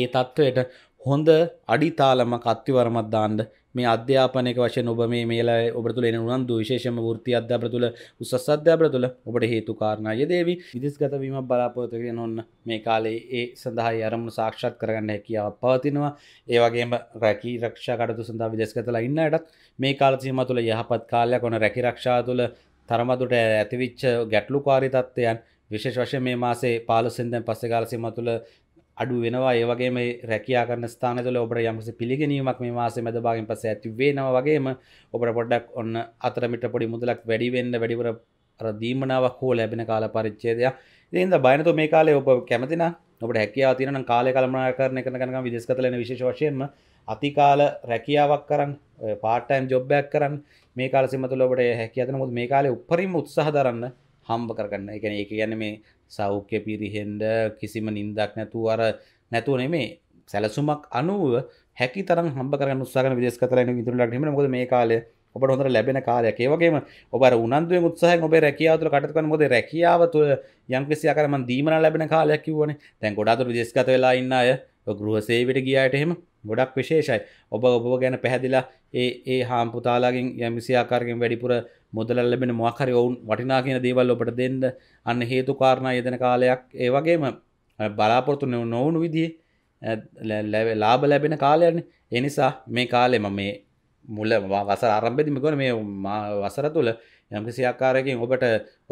ඒ තත්ත්වයට හොඳ අඩිතාලමක් අත්තිවරමත් දාන්න මේ අධ්‍යාපනයක වශයෙන් ඔබ මේ මේලා ඔබට තුළ එන උනන්දු විශේෂම වෘත්ති අධ්‍යාපන තුළ උසස් අධ්‍යාපන තුළ ඔබට හේතු කාරණා යෙදේවි විදෙස්ගත වීමක් බලාපොරොත්තු කරගෙන ඔන්න මේ කාලේ ඒ සඳහා අරමුණු සාක්ෂාත් කරගන්න හැකියාවක් පවතිනවා ඒ වගේම රැකී රක්ෂා කටයුතු සඳහා විදෙස්ගතලා ඉන්න අයටත් මේ කාල සීමාව තුළ යහපත් කාලයක් ඔන රැකී රක්ෂා තුළ තරමදුට ඇතිවිච්ච ගැටලුකාරී තත්ත්වයන් විශේෂ වශයෙන් මේ මාසේ 15 වෙනිදා පස්සේ කාල සීමාව තුළ අඩු වෙනවා ඒවගේ රැකයා කරන ස්ථානතුල ඔබට යමසි පිළිගැනීමක් මේ මාස මැදභාගෙන් පස ඇති වෙනවා වගේම ඔබට පොඩ්ඩක් ඔන්න අතරමිට පොඩි මුදලක් වැඩිවෙන්න වැඩිවර දීමනාවක් හෝ ලැබෙන කාල පරිච්චේදයක් ඉතින්ද බයනතු මේ කාලේ ඔබ කැමතින ඔබට හැකියාව තියෙන කාලය කළමනා කරන එක කරන විදේශගත ලැබෙන විශේෂ වශයෙන්ම අතිකාල රැකියාවක් කරන් පාර්ට් ටයිම් ජොබ් එකක් කරන් මේ කාල සීමා තුළ ඔබට හැකියාව තියෙන මොකද මේ කාලේ උපරිම උත්සාහ දරන්න හම්බ කරගන්න. ඒ කියන්නේ ඒක කියන්නේ මේ සෞඛ්‍ය පිරිහෙන්ඩ කිසිම නින්දක් නැතුව අර නැතුව නෙමේ සැලසුමක් අනුව හැකි තර හම්බ කර උත්සාහන විදෙස් කරන විදුරලක් හෙම මොද මේ කාලේ ඔබට හොඳට ලැබෙන කාලයක් ඒවගේම ඔබ උනන්දුව උත්සාහ ඔබ රැකියාවතුර කටකන මොද රැකියාව තුළ යම්කිසිය කරම දීමන ලැබෙන කාලයක් කිවන තැන් ගොඩාතුර විදෙස්ගත වෙලා ඉන්න අය ගෘහසේවිට ගියායට එහෙම ගොඩක් විශේෂයි ඔබ ඔබ ගැන පැහැදිලා ඒ ඒ හාම්පුතාලාගෙන් යමිසියාකාරගෙන් වැඩිපුර මුදල ලැබෙන මොහකරි ඔවුන් වටිනා කියන දේවල් ඔබට දෙන්න අන්න හේතු කාරණා යෙදෙන කාලයක් ඒ වගේම බලාපොරොත්තු නොවුණු විදිහේ ලාභ ලැබෙන කාලයන්නේ ඒ නිසා මේ කාලේ මම මේ මුල වසර ආරම්භයේදී මම මේ වසර තුල යම්කිසි ආකාරයකින් ඔබට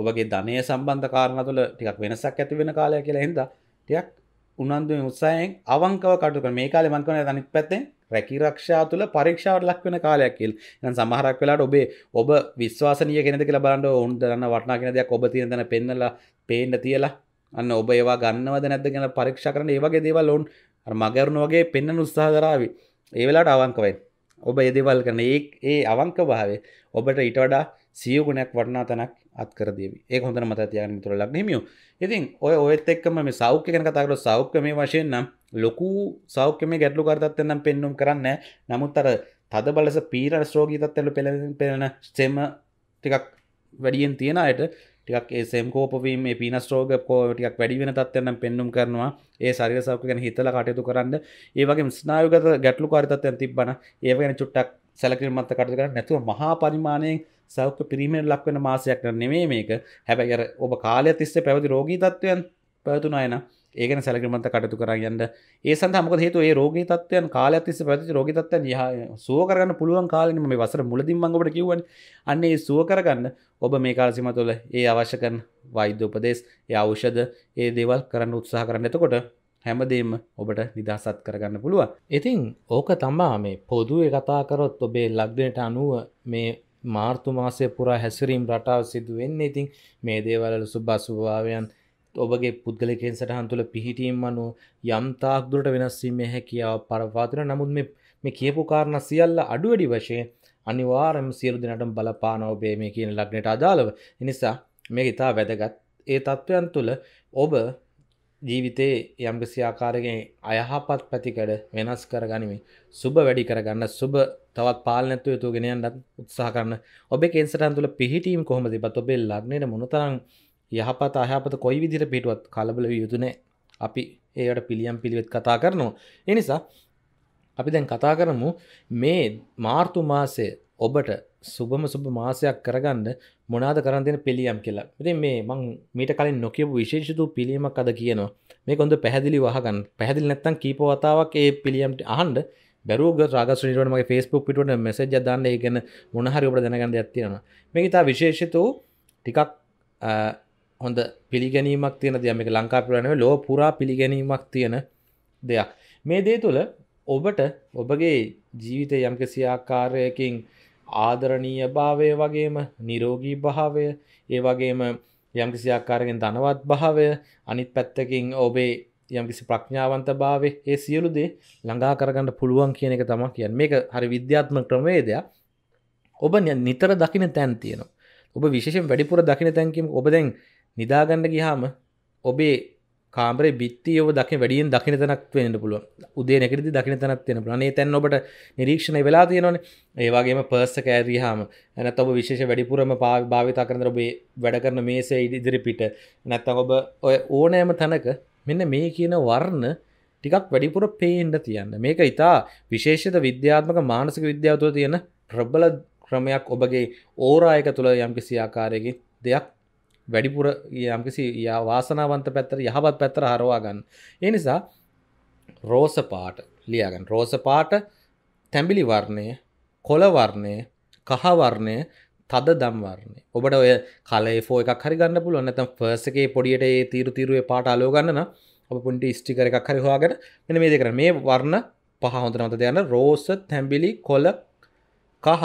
ඔබගේ ධනය සම්බන්ධ කාරණා තුල ටිකක් වෙනසක් ඇති වෙන කාලය කියලා හින්දා ටිකක් උනන්දුවෙන් උත්සාහයෙන් අවංකව කටයුතු කරන මේ කාලේ මම කියන්නේ අනිත් පැත්තෙන් රැකිරක්ෂා තුළ පරීක්ෂාවට ලක් වෙන කාලයක් කියලා. එහෙනම් සමහරක් වෙලාවට ඔබේ ඔබ විශ්වාසනීය කෙනෙක්ද කියලා බලන්න ඕන දරන්න වටිනා කෙන දෙයක් ඔබ තියෙන දන පෙන්නලා පේන්න තියලා අන්න ඔබ ඒවා ගන්නවද නැද්ද කියලා පරීක්ෂා කරන ඒ වගේ දේවල් ඕන් අර මගරුණ වගේ පෙන්වන්න උත්සාහ කරાવી. ඒ වෙලාවට අවංක වෙන්න. ඔබ ඒ දේවල් කරන ඒ ඒ අවංක භාවය ඔබට ඊට වඩා සියුගුණයක් වටිනා තැනක් අත්කරදේ ඒ හොඳ මත තියන තුර ලක්නමියෝ ඉතින් ඔය ඔයත් එක්කම මේ සෞඛ්‍ය කන කතාකර සෞඛ්‍ය මේ වශයෙන් නම් ලොකු සෞඛ්‍යම ගැටලු කරතත්වනම් පෙන්නුම් කරන්න නමුත් අර තද බලස පීර ස්රෝගී තත්වල පෙළ පෙළෙන සෙම ටිකක් වැඩියෙන් තියෙන අයට ටිකක් ඒසෙම් කෝපවීම පින ස්ටෝග කෝටික් වැඩි වෙන තත්වයනම් පෙන්නුම් කරනවා ඒ සරිර සෞඛ්‍ය ගැන හිතල කටයුතු කරන්න ඒවගේ ස්නායගත ගැටලු කාරිතත්වයන් තිබ්බන ඒවගෙන චුට්ටක් සැලකිරිමත්ව කටයුතු කරන්නේ නැතුව මහා පරිමාණයෙන් සෞඛ්‍ය පිරීමෙන් ලක් වෙන මාසයක් නෙමෙයි මේක. හැබැයි අර ඔබ කාලය තිස්සේ පැවති රෝගී තත්ත්වයන් පැවතුන අය නම් ඒ ගැන සැලකිරිමත්ව කටයුතු කරන් යන්න. ඒ සඳහා මොකද හේතුව මේ රෝගී තත්ත්වයන් කාලය තිස්සේ පැවති රෝගී තත්ත්වයන් සුව කරගන්න පුළුවන් කාලෙනි මේ වසර මුලදී මම ඔබට කියවනේ. අන්න ඒ සුව කරගන්න ඔබ මේ කාල සීමා තුළ ඒ අවශ්‍ය කරන වෛද්‍ය උපදේශ, ඒ ඖෂධ, ඒ දේවල් කරන්න උත්සාහ කරන්න. එතකොට හැමදේම ඔබට නිදහසත් කරගන්න පුළුව. ඉතින් ඕක තමා මේ පොදුවේ කතාකරොත් ඔබේ ලක්දනට අනුව මේ මාර්තුමාසය පුරා හැසිරීම් රටාව සිදුවෙන්න ඉතින් මේ දේවලල සුභාසුභාවයන් ඔබගේ පුද්ගලකෙන් සටහන් තුළ පිහිටීම් අනු යම්තාක් දුරට වෙනස්සීම හැකියාව පරවාතන නමුත් මේ කියපු කාරණ සියල්ල අඩුවඩි වශයෙන් අනිවාරම සියලු දෙනටම බලපාන ඔබේ මේ කියන ලක්නට අදාළව නිසා මේ ඉතා වැදගත් ඒ තත්ත්වයන් තුළ ඔබ ජීවිතේ යම්කිසි ආකාරයෙන් අයහපත් පැතිකඩ වෙනස් කර ගනිමින් සුබ වැඩි කරගන්න සුබ තවත් පාලනැත්තුව යුතු ගෙනයන්නත් උත්සාහ කරන්න ඔබේ කෙන්සටන් තුළ පිහිටීම් කොහොම තිබත් ඔබේ ලග්නයට මොනතරං යහපත අයහපත කොයි විදිර පිටුවත් කලබල යුතුනේ අපි ඒයට පිළියම් පිළිවෙත් කතා කරනවා එනිසා අපි දැන් කතා කරමු මේ මාර්තු මාසය ඔබට සුබම සුබ මාසයක් කරගන්න මොනාද කරන්තින පිළියම් කියලා ඉති මේ මං මීට කලින් නොකියපු විශේෂතු පිළියීමක් අද කියනවා මේ කොඳ පැහැදිලි වහගන්න පැහදිල් නැත්තන් කීපවතාවක් ඒ පිළියම්ට අහන්ඩ බැරුග රාගසුනිටමගේ ෆස්බුක් පිටුවට මෙසජ දන්න ඒගන මොනහරි ඔබට දැනගන්න ඇත්තියෙන මේ ඉතා විශේෂතු ටිකක් හොඳ පිළිගැනීමක් තියෙන දෙයම එක ලංකා පිරණව ලෝ පුරා පිළිගැනීමක් තියෙන දෙයක් මේ දේ තුළ ඔබට ඔබගේ ජීවිතය යම්කිසි ආකාරයකින් ආදරණීය භාවය වගේම නිරෝගී භාවය ඒ වගේම යම්කිසි ආකාරගෙන් ධනවත් භාවය අනිත් පැත්තකින් ඔබේ යම්කිසි ප්‍රඥාවන්ත භාවේ ඒ සියලු දේ ළඟා කරගන්න පුළුවන් කියන එක තම කියන් මේක හරි විද්‍යාත්ම ක්‍රමවේදයක් ඔබ නිතර දකින තැන් තියෙනවා ඔබ විශේෂෙන් වැඩිපුර දකින තැන්කම් ඔබ දැන් නිදාගන්න ගිහාම ඔබේ කාමරේ බිත්තියව දකි වැඩියෙන් දකින තැනක් වෙන්න පුළුව උදේ නැකරදි දකින තැනත් වෙන පුලනේ තැන් ඔබට නිරීක්ෂණ වෙලා තියෙනවන ඒවාගේම පර්ස කෑරහාම ඇනත් ඔබ විශේෂ වැඩිපුරම භාවිතා කරන ඔබේ වැඩ කරන මේසේ ඉදිරි පිට නැත්තම් ඔබ ඔය ඕනෑම තැනක මෙන්න මේ කියන වර්ණ ටිකක් වැඩිපුර පේන්ඩ තියන්න මේක ඉතා විශේෂත විද්‍යාත්මක මානසික විද්‍යාවතුව තියෙන ප්‍රබල ක්‍රමයක් ඔබගේ ඕරායක තුළ යම්කිසි ආකාරයකි දෙයක් වැඩිපුර යම්කිසි වාසනාවන්ත පැත්තර යහපත් පැත්තර හරවා ගන්න. ඒ නිසා රෝස පාට ලියාගන්න. රෝස පාට තැඹිලි වර්ණය, කොළ වර්ණය, කහ වර්ණය, තද දම් වර්ණය. ඔබට ඔය කලේ ෆෝ එකක් හරි ගන්න පුළුවන්. නැත්නම් ෆර්ස් එකේ පොඩියට ඒ තීරු තීරුවේ පාට අලව ගන්න නම් ඔබ පොඩි ස්ටිකර් එකක් හරි හොයාගෙන මෙන්න මේ දේ කරන්න. මේ වර්ණ පහ හොඳට මතක තියාගන්න. රෝස, තැඹිලි, කොළ, කහ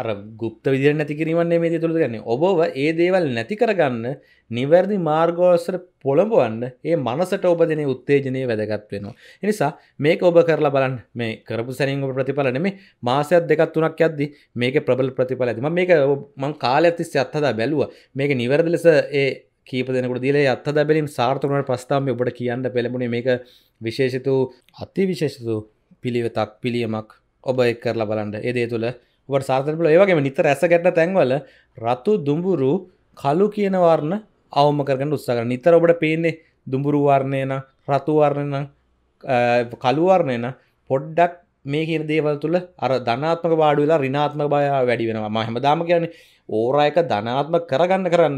අර ගුප්ත විදි නැති කිරීමන්නේ මේ තුළ ගන්නේ ඔබව ඒ දේවල් නැති කරගන්න නිවැරදි මාර්ගෝසර පොළඹවන්න ඒ මනසට ඔබ දෙන උත්තේජනය වැදගත් වෙනවා. එනිසා මේක ඔබ කරලා බලන් මේ කරපු සැනින් ඔබ ප්‍රතිඵල නෙමේ මාසයක් දෙකක් තුනක් යද්දි මේක ප්‍රබල ප්‍රතිඵල ඇති. මම මේක මම කාලයක් තිස්සේ අත්හදා බැලුවා. මේක නිවැරදි ලෙස ඒ කීප දෙනකට දීලා අත්හදා බැලීම සාර්ථක වුණාට පස්තාම ඔබට කියන්න පෙළඹුණේ මේක විශේෂිත අතිවිශේෂිත පිළිවෙතක් පිළියමක් ඔබ එක් කරලා බලන්න. ඒ දේ තුළ ඔබට සාර්ථකල ඒවගේම නිතර ඇස ගැට තැන්වල රතු දුඹුරු කලු කියන වර්ණ අවම කරගන්න උත්සාහ කරන නිතර ඔබට පේන්නේ දුඹුරු වර්ණය නම් රතු වර්ණය නම් කලු වර්ණය නම් පොඩ්ඩක් මේ කියන දේවල් තුළ අර ධනාත්මක වාඩු වෙලා ඍණාත්මක බය වැඩි වෙනවා මම හැමදාම කියන්නේ ඕරා එක ධනාත්මක කරගන්න කරන්න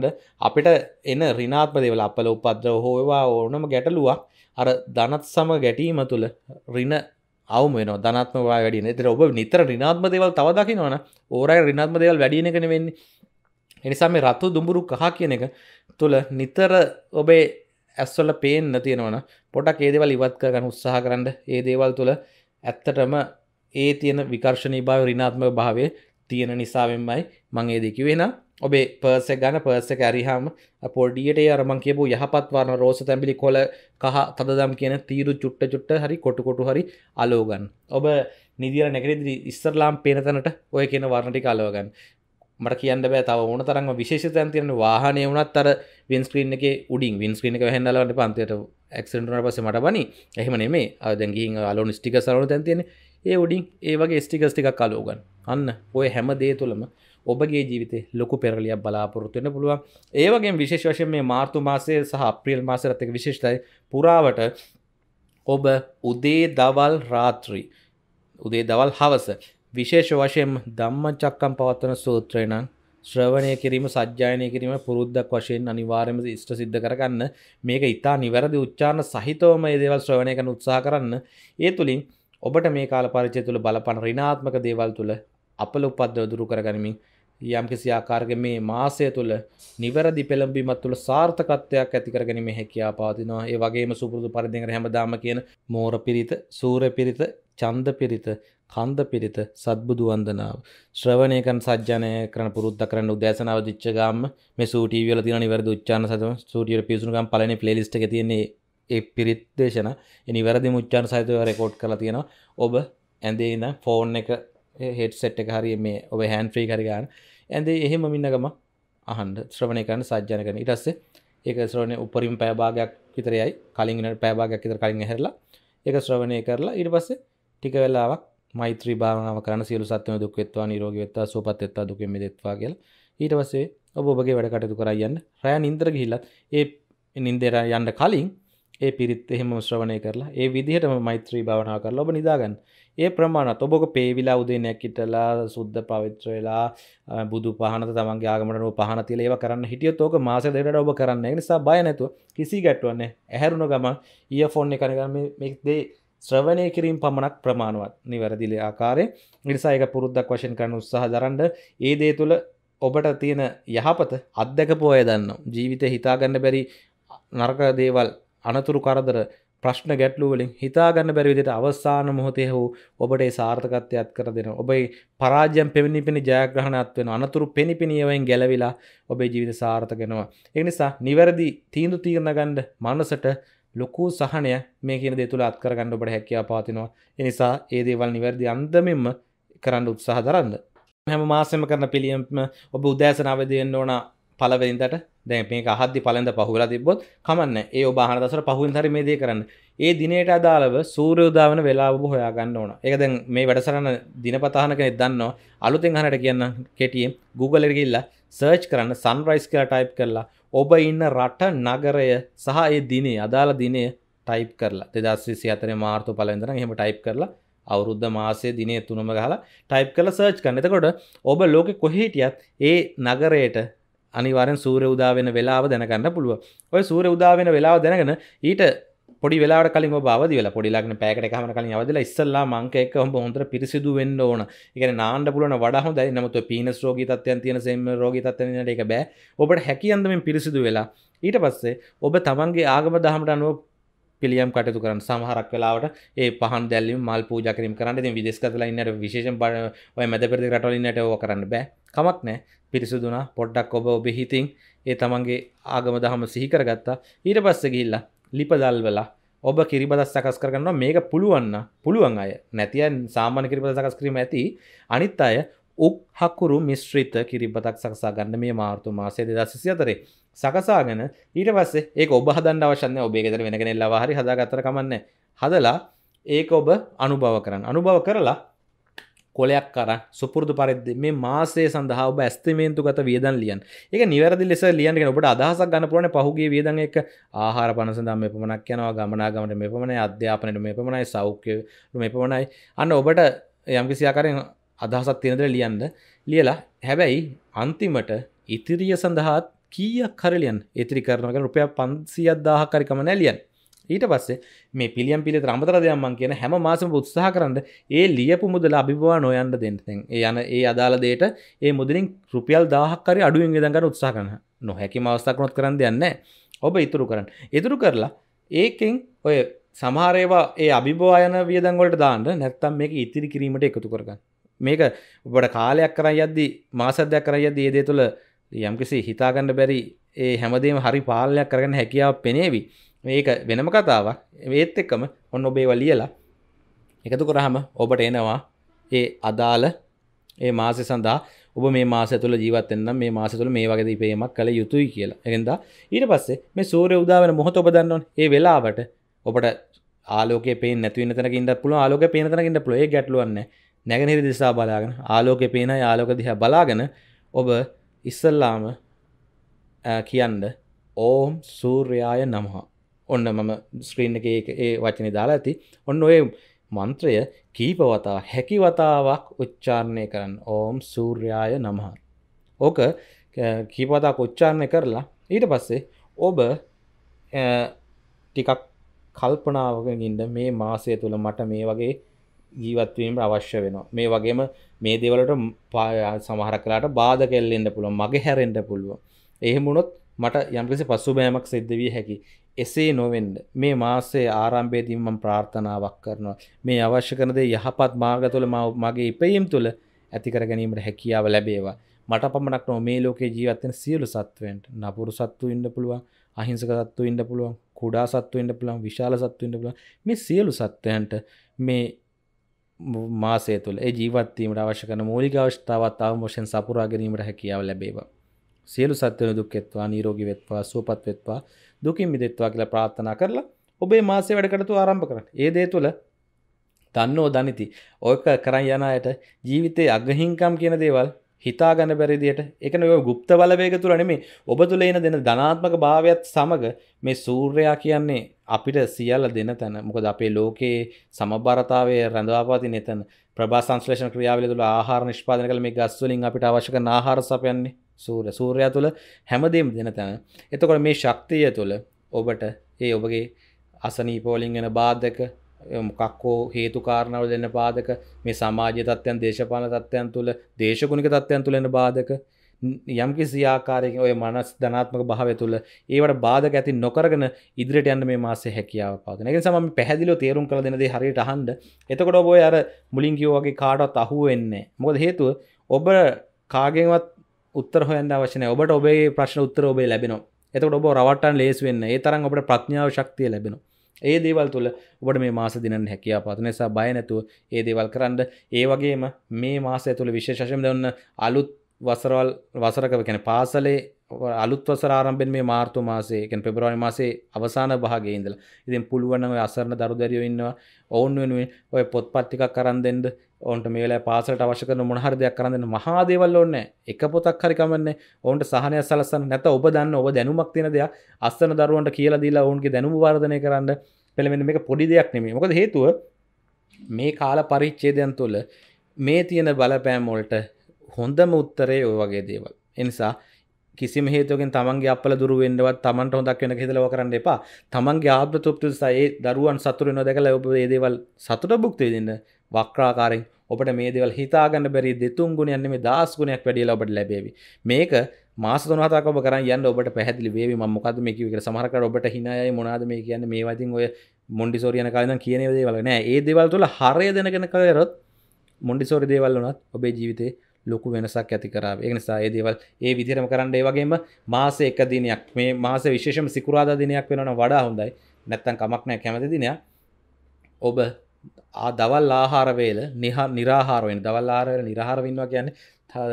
අපිට එන ඍණාත්මක දේවල් අපල උපද්දව හොයවා ඕනම ගැටලුවක් අර ධනත් සමග ගැටීම තුළ ඍණ අවම වෙන ධනත්මවා වැඩින තර ඔබ නිතර රිනාත්ම දේවල් තවදකිනවන ඕරයි රිනාත්ම දේවල් වැඩියන කෙන වෙන්නේ එනිසා මේ රත්තු දුඹුරු කහ කියන එක තුළ නිතර ඔබේ ඇස්වල පේෙන් තියෙනවන පොටක් ඒදවල් ඉවත් කරගන්න උත්සාහ කරන්න ඒ දේවල් තුළ ඇත්තටම ඒ තියෙන විකර්ශණී භාව රිනාත්ම භාවය තියෙන නිසාවෙන්මයි මං ඒදකි වෙන ඔබේ පර්ස ගන පර්ස ඇරිහාම පොඩියට අරමන් කියපු යහපත්වාන රෝස තැබිලි කොල කහ තදම් කියන තීරු චුට්ට චුට්ට හරි කොටකොටු හරි අලෝගන් ඔබ නිදිර නැකරෙදිරි ඉස්සරලාම් පේනතනට ඔය කියන වර්ණටි කලෝගන් මට කියන්න බෑ තව ඕන තරන්ම විශේෂතයන් තියෙන වාහනය වනත් අර වින්ස්ක්‍රීන් එක උඩින් වින්ස්ක්‍රීන එක හැඳලට පන්තයට එක්සටනට පස මට බනි එහම නෙමේ අදැගින් අලෝන ස්ටික සරන තැන්තියෙන ඒ උඩින් ඒ වගේ ස්ටිකස්ටිකක් කලෝගන් අන්න ඔය හැම දේ තුළම ඔබගේ ජීවිතේ ලොකු පෙරලියක් බලාපොරොත්තුවෙන පුළුවන් ඒවගේ විශේෂ වශයෙන් මේ මාර්තු මාසය සහ අප්‍රියල් මාසරත්තක විශේෂතයි පුරාවට ඔබ උදේ දවල් රාත්‍රී උදේ දවල් හවස විශේෂ වශයෙන් ධම්ම චක්කම් පවත්වන සූත්‍රයනං ශ්‍රවණය කිරීම සජ්‍යායනය කිරීම පුරුද්දක් වශයෙන් අනිවාර්යම ඉෂ්ට සිද්ධ කරගන්න මේක ඉතා නිවැරදි උච්චාරණ සහිතවම ඒ දේවල් ශ්‍රවණය කරන උත්සාහ කරන්න ඒ තුළින් ඔබට මේ කාල පරිචය තුළ බලපන ඍණාත්මක දේවල් තුළ අපල උපද්දව දුරු කරගනිමින් යම්කිසි ආකාරක මේ මාසය තුළ නිවැරදි පෙළඹීමත් තුළ සාර්ථකත්වයක් ඇතිකර ගැනීම හැකියා පාතිනවා ඒ වගේම සුපුරුදු පරිදිර හැමදාම කියන මෝර පිරිත සූර පිරිත චන්ද පිරිත කන්ද පිරිත සත්බුදු වන්දනාව ශ්‍රවණයකන් සජ්ජනය කරන පුරුද්ධ කරන්න උදෑසනාව දිච්චගම්ම මේ සූටීවල තින නිවැරදි උච්චාන සතම සූටියට පිසුනුගම් පලන ප්ලේලිස්ට තියන්නේ ඒ පිරිත් දේශන නිවැරදි මුච්චාන සහිතව රෙකෝඩ් කළ තියෙනවා ඔබ ඇඳේ ඉඳ ෆෝන් එක හෙට සෙට් එක හරි මේ ඔබ හැන් ්‍රී කරගන්න ඇන්දේ එහෙම මින්නගම අහන්ඩ ශ්‍රවණය කරන්න සජ්‍යනකන ඉටස්සේ ඒක ශ්‍රවණය උපරින් පෑභාගයක් විතරයයි කලින්ට පෑභාගයක් විතර කලින් හැරලා ඒක ශ්‍රවණය කරලා ඉට පස්සේ ටික වෙලාවක් මෛත්‍රී භාවනාව කරන සියලු සත්ත්වම දුක් වෙත්වා නිරෝගී වෙත්වා සුවපත් වෙත්වා දුකෙන් මිදෙත්වා කියලා ඊට පස්සේ ඔබ ඔබගේ වැඩ කටයුතු කරා යන්න රෑ නින්දර ගිහිල්ලත් ඒ නින්දේට යන්න කලින් ඒ පිරිත් එහෙම ශ්‍රවණය කරලා ඒ විදිහටම මෛත්‍රී භාවනාව කරලා ඔබ නිදාගන්න ඒ ප්‍රමාණ ඔබොක පේවිලා උදේනයක් ඉටලා සුද්ද පවිත්‍ර වෙලා බුදු පහන තමන්ගේ ආගමට පහන තිල ඒව කරන්න හිටියොත් ඕක මාස දෙකට ඔබ කරන්න නිසා බය නැතු කිසි ගැටුවන්නේ ඇහැරුණ ගමන් ඊය ෆොන් එක කරගම මෙක්දේ ශ්‍රවණය කිරීම පමණක් ප්‍රමාණුවත් නිවැරදිල ආකාරය නිසායක පුරුද්දක් වශයෙන් කරන උත්සාහ දරන්ඩ ඒ දේ තුළ ඔබට තියෙන යහපත අත්දැක පෝය දන්න ජීවිත හිතාගන්න බැරි නර්ක දේවල් අනතුරු කරදර ප්‍රශ්න ගැටලුවලින් හිතාගන්න බැරිවිදිට අවස්සාන මොහොතේ හෝ ඔබට සාර්ථකත්වයක් කර දෙෙන ඔබයි පරාජයම් පෙමිණි පිණි ජයග්‍රහණත් වෙන අනතුරු පෙනිපිණියවයෙන් ගැලවිලා ඔබේ ජීවිත සාර්ථකෙනවා. එනිසා නිවැරදි තීන්දු තීරණගණ්ඩ මනසට ලොකු සහනය මේ කියන දෙතුළ අත්කරගන්න ඔබට හැකියා පාතිනවා. එනිසා ඒ දේවල් නිවැරදි අන්දමෙන්ම කරන්න උත්සාහ දරන්න. හැම මාසම කරන පිළියම්ම ඔබ උදෑසන අවදයෙන් ඕනා පලවෙනිදට දැ මේ හදදි පලඳ පහුලා තිබොත් කමන්න ඒ ඔබහන දසර පහුන් හරි මේ දේ කරන්න ඒ දිනයට අදාළව සූරයෝදාවන වෙලා ඔබ හොයාගන්න ඕන එකදැන් මේ වැඩසරන්න දිනපතාහන කෙනෙ දන්න අලුතෙන් හනට කියන්න කෙටියම් Googleගල්ල සර්ච් කරන්න සන්රයිස් කියලා ටයිප් කරලා ඔබ ඉන්න රට නගරය සහ ඒ දිනේ අදාළ දිනය ටයිප් කරලා දෙදස්විසි අතන මාර්තු පලඳර හෙම ටයිප් කරලා අවුරුද්ධ මාසය දිනය තුනම ගහලා ටයිප් කළ සර්ච් කන්නතකොට ඔබ ලෝකෙ කොහේටියත් ඒ නගරයට අනිවාරෙන් සූර උදාවෙන වෙලාව දැනගන්න පුළුව ඔය සූර උදාවෙන වෙලාව දැනගෙන ඊට පොඩි වෙලා කලින් බවදල පොඩිලක්න පෑකට හම කලින් අවදල ඉස්සල්ලා මංකෙක් හොම හොඳර පිරිසිදු වෙන්න ඕන එකන නාන්ඩ පුලන වඩ හොඳයි නමතු පිනස් රෝගී තත්වයන් තියෙන සෙම රෝගී තත්වන එක බෑ ඔබට හැකියන්දමින් පිරිසිදු වෙලා ඊට පස්සේ ඔබ තමන්ගේ ආගම දහමට අනුව පිළියම් කටයුතු කරන්න සමහරක් වෙලාවට ඒ පහන් දැල්ලීම මල් පූජා කිරීම කරන්න ඉතින් විදේශගතලා ඉන්නට විශේෂයෙන් ඔය මැද පෙරදිග රටවල ඉන්නට ඕක කරන්න බෑ කමක් නැහැ පිරිසුදුනා පොඩ්ඩක් ඔබ ඔබේ හිතින් ඒ තමන්ගේ ආගම දහම සිහි කරගත්තා ඊට පස්සේ ගිහිල්ලා ලිප දැල්වලා ඔබ කිරිබද සකස් කරගන්නවා මේක පුළුවන්න පුළුවන් අය නැතියන් සාමාන්‍ය කිරිබද සකස් කිරීම ඇති අනිත් අය උක් හකුරු මිශ්‍රිත කිරිබතක් සකසා ගන්න මේ මාර්තු මාසයේ 2024 සකසාගෙන ඊට පස්සේ ඒ ඔබ හදන්න අවශන්න ඔබේ ෙතර වෙනගෙනෙල්ලා හරි හදාගතර කමන්න හදලා ඒක ඔබ අනුභව කරන්න අනුභව කරලා කොලයක් කර සුපුරදු පරිදි මේ මාසේ සඳහා ඔබ ඇස්තිමේන්තු ගත වියදන් ලියන් එක නිවැරදි ලෙස ලියන්ගෙන ඔබට අදහසක් ගන්න පුළුවන් පහුගිය වියදන් එක ආහාර පනසඳම් මේ පමණක් යනවා ගමනාගමට මේ පමණයි අධ්‍යාපනයට මේ පමණයි සෞඛ්‍ය මේ පමණයි අන්න ඔබට යම්කිසි ආකාරයෙන් අදහසක් තියෙනද ලියන්න ලියලා හැබැයි අන්තිමට ඉතිරිය සඳහාත් කිය කරලියන් ඒතරි කරනක රුපය පන්සිියත් දාහකරිකම නැලියන් ඊට පස්සේ මේ පිළියම් පිළි ්‍රමතරදයම්මන් කියන හැම මාසම උත්සාහ කරන්න ඒ ලියපු මුදල අභිවා නොයන්ට දෙන්නතෙන් යන ඒ අදාළ දේට ඒ මුදලින් රුපියල් දාහක්කරි අඩුවෙන් ගෙදගන්න උත්සා කරන නොහැකි මවස්ථකනොත් කරන්න දෙන්න ඔබ ඉතුරු කරන්න ඉතුරු කරලා ඒකෙන් ඔය සමහරේවා ඒ අභිභවායන වියදංගොලට දාන්න නැත්තම් මේක ඉතිරි කිරීමට එකතු කරගන්න මේක ඔබට කාලයක් කර යද්දි මාසදයක් කර යද ඒදේ තුළ යම්කිසි හිතාගන්න බැරි ඒ හැමදේම හරි පාලයක් කරගන්න හැකියාව පෙනේවි මේක වෙනම කතාවක් ඒත් එක්කම ඔන්න ඔබේ වලියලා එකතු කරහම ඔබට එනවා ඒ අදාළ ඒ මාසය සඳහා ඔබ මේ මාස තුළ ජීවත්තෙන්න්න මේ මාස තුළ මේ වගේ පේමක් කළ යුතුයි කියලා එකෙන්ද ඊට පස්සේ මේ සූරය උදාවන මොහොත ඔබ දන්නවන් ඒ වෙලාවට ඔබට ආලෝක පේ නැතිව තැකින්ට පුළ ආලෝක පේනතනකින්ට පුළේ ගැටලුවන්න නැගනිරි දිසා බලාගෙන ආලෝක පේන ආලෝක දිහ බලාගෙන ඔබ ඉස්සල්ලාම කියන්න ඕම් සූර්යාය නමහා ඔන්න මම ස්ක්‍රීන් එක ඒ වචනය දාලා ඇති ඔන්න ඔය මන්ත්‍රය කීපවතා හැකිවතාවක් උච්චාරණය කරන්න ඕම් සූර්යාය නමහා ඕක කීපවතා උච්චාරණය කරලා ඊට පස්සේ ඔබ ටිකක් කල්පනාවකින්ද මේ මාසය තුළ මට මේ වගේ ජීවත්වීමට අවශ්‍ය වෙනවා මේ වගේම මේ දෙවලට සමහර කලාට බාධ කෙල්ලෙන්ට පුළුව මගේ හැරෙන්ට පුළුව එහෙමුණොත් මට යම්කිසි පසු බෑමක් සිද්ධ වී හැකි එසේ නොවෙන්ඩ මේ මාසේ ආරම්භේදීමම් ප්‍රාර්ථනාවක් කරනවා මේ අවශ්‍ය කරනද යහපත් මාර්ග තුළ මගේ ඉපයම් තුළ ඇතිකර ගැනීමට හැකියාව ලැබේවා මට පමණක් නො මේ ලෝකේ ජීවත්තෙන සියලු සත්වෙන්ට නපුරු සත්තු ඉන්න පුළුවන් අහිංසක සත්තු ඉන්න පුළුවන් කුඩා සත්තු ඉන්න පුළුවන් විශාල සත්තු ඉන්න පුළුවන් මේ සියලු සත්වයන්ට මේ මාසය තුළ ජීවත්වීමට අවශ්‍යකන මූලික අවශ්‍යාවත් අවමෝෂෙන් සපුරා ගැනීමට හැකියාව ලැබේවා. සියලු සත්වන දුක්කෙත්වා නීරෝගි වෙත්වා සුවපත් වෙත්වා දුකින් මිදෙත්වා කියලා ප්‍රාර්ථනා කරලා ඔබේ මාසේ වැඩකටතු ආරම්භ කරට ඒ දේ තුළ දන්නෝ දනිති ඕක කරන් යනයට ජීවිතය අගහිංකම් කියන දේවල් හිතා ගන්න පැරිදියට එකන ඔය ගුප්ත බලවේග තුළ නෙමේ ඔබ තුළ එන දෙන ධනාත්මක භාවයක්ත් සමඟ මේ සූර්යා කියන්නේ අපිට සියල්ල දෙන තැන මොකද අපේ ලෝකයේ සමභාරතාවය රැඳවාපාති නතන් ප්‍රා සංශ්ලේෂණ ක්‍රියාවල තුළ ආහාර නිෂ්පාදන කළ මේ ගස්වලින් අපිට අවශ්‍යක ආහාර සපයන්නේ සූර සූර්යා තුළ හැමදීම දෙන තැන එතකොට මේ ශක්තිය තුළ ඔබට ඒ ඔබගේ අසනී පෝලිංගෙන බාධක මොකක්කෝ හේතු කාරණාව දෙන්න පාදක මේ සමාජ තත්ත්යන් දේශපාන තත්ත්යන් තුළ දේශගුණික තත්ත්යන් තුළෙන බාධක යම්කි සියාකාරයක ඔය මනස් ධනාත්මක භාවය තුළ ඒවට බාධක ඇති නොකරගෙන ඉදිරිට යන්න මේ මාසේ හැකියාව පාදන එක සම පැහැදිලෝ තේරුම් කළ දෙනද හරියට හන්ඩ එතකොට ඔබ අර මුලින්කිෝ වගේ කාඩත් අහුව වෙන්නේ මොකද හේතුව ඔබ කාගෙන්වත් උත්තර හොයන්න අවශ්‍යන ඔබට ඔබේ ප්‍රශ්න උත්තර ඔබේ ලැබෙනවා එතකොට ඔබ රවටන් ලේස් වෙන්න ඒ තරම් ඔබට ප්‍රඥාව ශක්තිය ලැබෙනවා ඒ දේවල් තුළ ඔබට මේ මාස දිනන්න හැකියා පාත නිසා බය නැතුව ඒ දේවල් කරන්න ඒ වගේම මේ මාසය තුළ විශේෂයෙන් දන්න අලුත් වසරවල් වසරක කියන්නේ පාසලේ අලුත් වසර ආරම්භෙන් මේ මාර්තු මාසේ කියන්නේ පෙබරවාරි මාසේ අවසාන භාගයේ ඉඳලා ඉතින් පුළුවන් නම් ඔය අසරණ දරුදරියෝ ඉන්නවා ඔවුන් වෙනුවෙන් ඔය පොත්පත් ටිකක් අරන් දෙන්න ඔන්ට මේලා පාසලට අවශ්‍යකන මොහර දෙයක් කරන්න මහාදේවල් ඔන්න එක පොතක් හරිකමන්නේ ඔවන්ට සහනය සලසන්න නැත ඔබ දන්න ඔබ දැනුමක් තියෙන දෙයක් අස්සන දරුවන්ට කියලා දීලා ඔවන්ගේ දැනුම වර්ධනය කරන්න පෙළමෙන මේ පොඩි දෙයක් නෙමේ මොකද හේතුව මේ කාල පරිච්චේදයන් තුළ මේ තියෙන බලපෑමෝල්ට හොඳම උත්තරේ ඔය වගේ දේවල් එනිසා කිසිම හේතුවකින් තමන්ගේ අපල දුර වෙන්නවත් තමන්ට හොදක් වෙන හිතලව කරන්න එපා තමන්ගේ ආත්ම තෘප්තිසා ඒ දරුවන් සතුරු වෙනවා දැකලා ඔබ මේ දේවල් සතුට භුක්ති විඳින්න වක්‍රාකාරයෙන් ඔබට මේ දේවල් හිතා ගන්න බැරි දෙතුන් ගුණයක් නෙමෙයි දහස් ගුණයක් වැඩිලා ඔබට ලැබෙවි මේක මාස තුන හතක් ඔබ කරන් යන්න ඔබට පැහැදිලි වේවි මම මොකද්ද මේ කිව්වේ කියලා සමහර කර ඔබට හිනායයි මොනවාද මේ කියන්නේ මේවා ඉතින් ඔය මොන්ඩිසෝරි යන කාලේ ඉඳන් කියන දේවල් නෑ ඒ දේවල් තුල හරය දැනගෙන කරොත් මොන්ඩිසෝරි දේවල් වුණත් ඔබේ ජීවිතේ ලොකු වෙනසක් ඇති කරාව ඒ නිසා ඒ දේවල් ඒ විදිරම කරන්න ඒ වගේම මාස එක දිනයක් මේ මාස විශේෂම සිකුරාද දිනයක් වෙනන වඩා හොඳයි නැත්තන් කමක් නෑ කැමති දිනයක් ඔබ දවල් ආහාරවේල නිහා නිරාහාරවෙන් දවල් ආරවල නිරහාරවෙන්වා කියන්න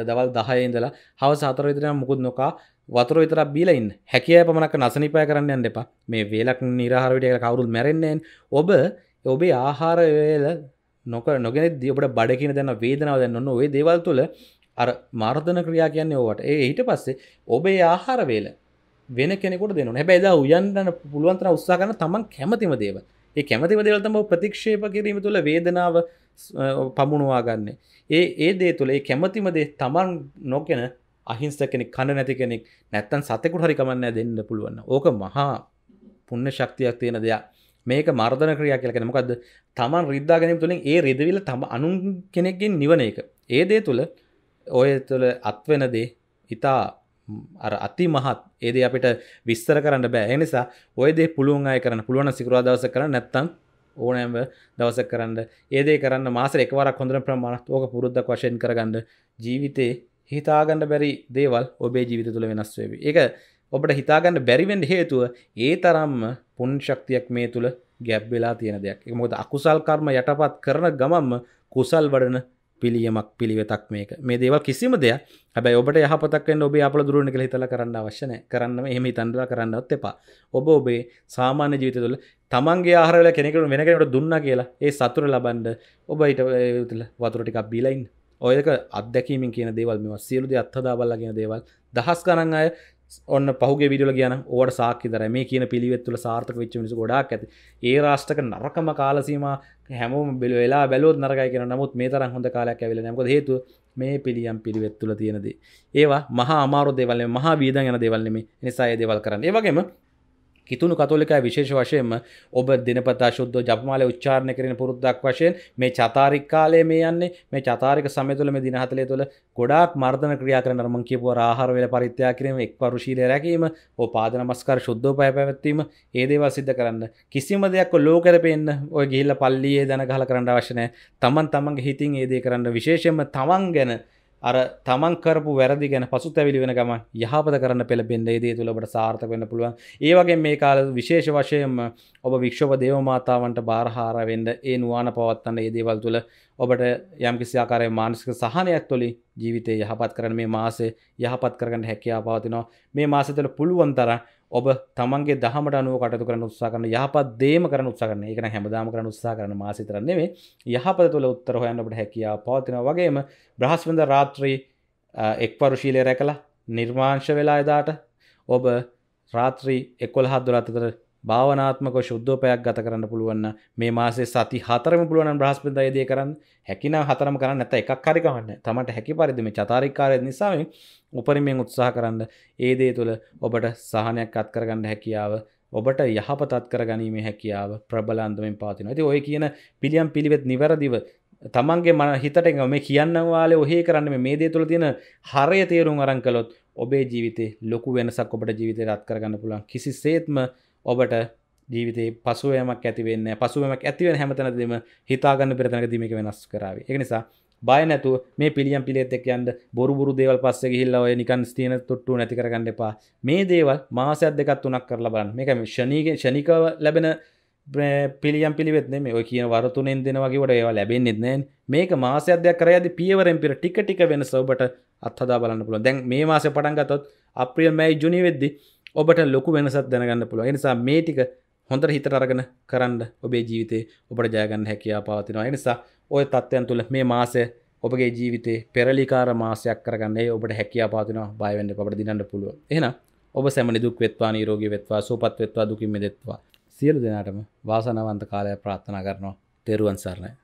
දවල් දහයඉඳලා හව සාතර විදිරම් මුකුත් නොකා වතුර විතර බීලයින් හැකිය පමණක් නසනිපය කරන්න යන්න එපා මේ වේලක් නිරහාරවිටය කවරුල් මැරෙන්න්නේෙන් ඔබ ඔබේ ආහාරවේල නොක නොගෙන දියබට බඩකින දැන්න වේදනාව දැන්න ඔේ දේවල් තුළ අර මාර්ධන ක්‍රියා කියන්නේ ඕවට ඒ ඊට පස්සේ ඔබේ ආහාර වේල වෙන කෙනෙකුට දෙනු හැබැයි දා උයන්න්න පුළුවන්තර උත්සා කරන තමන් කැමතිම දේව ඒ කැමතිම දේවල්තම ප්‍රතික්ෂේප කිරීම තුළ වේදනාව පමුණවා ගන්න ඒ ඒ දේ තුළ ඒ කැමතිම දේ තමන් නොකෙන අහිංස කෙනෙක් කණ නැති කෙනෙක් නැත්තන් සතෙකුට හරිකමන්න දෙන්න පුළුවන්න ඕක මහා පුන්න ශක්තියක් තියෙන දෙයක් මේක මර්ධන ක්‍රියා කියලකෙන මොකද තමන් රිද්දා ගැනීම තුළින් ඒ රිදවිල තම අනුන් කෙනෙක්ගෙන් නිවන එක ඒ දේ තුළ ඔය තුළ අත්වෙන දේ ඉතා අර අති මහත් ඒද අපිට විස්තර කරන්න බෑ එනිසා ඔයදේ පුළුවන් අය කරන්න පුළුවන සිකරා දවස කර නැත්තං ඕනෑම දවස කරන්න ඒදේ කරන්න මාස එකවරක් හොඳර ප්‍රමාණත් ඕක පුරුද්ධක් වශයෙන් කරගන්න ජීවිතේ හිතාගන්න බැරි දේවල් ඔබේ ජීවිත තුළ වෙනස්වේවි එක ඔබට හිතාගන්න බැරිවෙන්ඩ හේතුව ඒ තරම්ම පුන් ශක්තියක් මේ තුළ ගැබ් වෙලා තියෙන දෙයක් එක මොකද අකුසල් කර්ම යටපත් කරන ගමම්ම කුසල් වඩන පිළියමක් පිළිවෙතක් මේක මේ දේවල් කිසිම දෙයක් හැබැයි ඔබට යහපතක් වෙන්න ඔබේ අපල දුරුවන කියලා හිතලා කරන්න අවශ්‍ය නැහැ. කරන්නම එහෙම හිතන්නලා කරන්නවත් එපා. ඔබ ඔබේ සාමාන්‍ය ජීවිතය තුළ තමන්ගේ ආහාර වල කෙනෙකුට වෙන කෙනෙකුට දුන්නා කියලා ඒ සතුට ලබන්න ඔබ ඊට වතුර ටිකක් බීලා ඉන්න. ඔයක අත්දැකීමින් කියන දේවල් මෙවා සියලු දේ අත්හදා බලලා කියන දේවල් දහස් ගණන් අය ඔන්න පහුගේ විඩියල කියන ඕට සාක්කිතර මේ කියන පිළිවෙත්තුල සාර්ථක වෙච්ච මිනිස ගොඩක් ඇති ඒ රාෂ්ටක නරකම කාලසීම හැමෝම බෙල වෙලා බැලෝත් නරකයි කියෙන නමුත් මේ තරම් හොඳ කාලයක් ඇවිල නැක හේතු මේ පිළියම් පිළිවෙත්තුල තියෙනදී ඒවා මහා අමාරු දෙවල්න්නේ මහා වීදන් යන දෙවල්න්නේ නිසා ඒ දෙවල් කරන්න ඒවගේම කිතුුණු කතොලිකයි විශේෂ වශයෙන්ම ඔබ දිනපතා ශුද්ධ ජපමාල උච්චාරණය කරන පුරුද්දක් වශයෙන් මේ චතාරික් කාලය මේ යන්නේ මේ චතාරික සමයතුල මේ දිනහතලය තුළ ගොඩක් මර්ධන ක්‍රියා කරන මං කියපුව ආහාරවෙල පරිත්‍යා කිරීම එක් පරුශීලය රැකීම ඕ පාදනමස්කර ශුද්ධෝ පය පැවැත්වීම ඒදේවල් සිද්ධ කරන්න කිසිම දෙයක් ලෝකරපෙන්න්න ඔය ගිල්ල පල්ලියේ දැන ගහල කරන්න වශනය තමන් තමන්ගේ හිතින් ඒදේ කරන්න විශේෂම තමන් ගැන අර තමන් කරපු වැරදි ගැන පසුතැවිලි වෙන ගම යහපත කරන්න පෙළබෙන්ද ඒ දේ තුළබට සාර්ථක වෙන්න පුළුවන් ඒ වගේ මේ කාල විශේෂ වශයෙන්ම ඔබ වික්ෂෝප දේවමාතාවන්ට බාරහාර වෙන්න ඒ නුවාන පවත්වන්න ඒ දේවල් තුළ ඔබට යම්කිසි ආකාරයේ මානසික සහනයක් තුළින් ජීවිතේ යහපත් කරන මේ මාසේ යහපත් කරගන්න හැකියාව පවතිනවා මේ මාසය තුළ පුළුවන් තරම් ඔබ තමන්ගේ දහමට අනුව කටතු කරන උත්සා කරන යහපත් දේම කරන උත්සා කරන එකන හැමදාම කරන උත්සා කරන මාසිතරන්නේ මේ යහපත තුළ උත්තර හොයන්නට හැකියාව පවතින වගේම බ්‍රහස්වඳ රාත්‍රී එක් පරුශීලය රැකලා නිර්මාංශ වෙලා එදාට ඔබ රාත්‍රී එකොල් හත් දුරත්තතර භාවනාත්මක ශුද්ධෝපයක් ගත කරන්න පුළුවන් මේ මාසේ සති හතරම පුළුවන් බ්‍රහස්පතින්දා ඒ දේ කරන්න හැකිනම් හතරම කරන්න නැත්නම් එකක් හරි කමන්නේ. තමන්ට හැකි පරිදි මේ චාරිකාරය නිසා මේ උපරිමයෙන් උත්සාහ කරන්න ඒ දේ තුළ ඔබට සහනයක් අත් කරගන්න හැකියාව ඔබට යහපතත් කරගැනීමේ හැකියාව ප්‍රබල අන්දමින් පවතිනවා. ඉතින් ඔය කියන පිළියම් පිළිවෙත් නිවැරදිව තමන්ගේ මන හිතට එනවා මේ කියන්නම් වාලේ ඔහේ කරන්න මේ මේ දේ තුළ තියෙන හරය තේරුම් අරන් කළොත් ඔබේ ජීවිතේ ලොකු වෙනසක් ඔබට ජීවිතේට අත් කරගන්න පුළුවන්. කිසිසේත්ම ඔබට ජීවිත පසුවමක් ඇතිවෙන්න පසුවමක් ඇතිවෙන හැමතැනදම හිතාගන්න පෙරතැක දීමක වෙනස් කරාව එක නිසා බය නැතු මේ පිළියම් පිලෙත් එක් යන්ද බොරුබුරු දේවල් පස්ස හිල්ල ඔය නිකන් ස්තියන තොට්ටු නැති කරගන්න එපා මේ දේවල් මාසයක් දෙකත් වනක් කරලා බලන්න මේක ශනීගෙන් ශනිකව ලැබෙන පිළියම් පිළිවෙත් මේ ඔය කියන වරතුනෙන් දෙනවගේට ඒවා ලැබෙන් නිදනෑන් මේක මාසයදයක් කරයද පියවරෙන් පිර ටික ටික වෙන සවබට අත්හදා බලන්න පුළුව දැන් මේ මාස පටන්ගතොත් අප්‍රියල් මැයි ජුනි වෙද්දි ඔබට ලොකු වෙනසත් දැනගන්න පුළුව නිසා මේ ටික හොඳට හිත අරගෙන කරන්න ඔබේ ජීවිතේ ඔබට ජයගන්න හැකියා පවතිනවා නිසා ඔය තත්ත්වයන් තුළ මේ මාසය ඔබගේ ජීවිතේ පෙරලිකාර මාසයක් කරගන්නේ ඔබට හැකියා පාතිනවා බයවෙන්න ඔබට දිනන්න පුළුව එහෙන ඔබ සැමනි දුක් වෙත්වා නීරෝගී වෙත්වා සූපත් වෙත්වා දුකින් මිදෙත්වා සියලු දෙනාටම වාසනාවන්ත කාලය ප්‍රාර්ථනා කරනවා තෙරුවන් සරණයි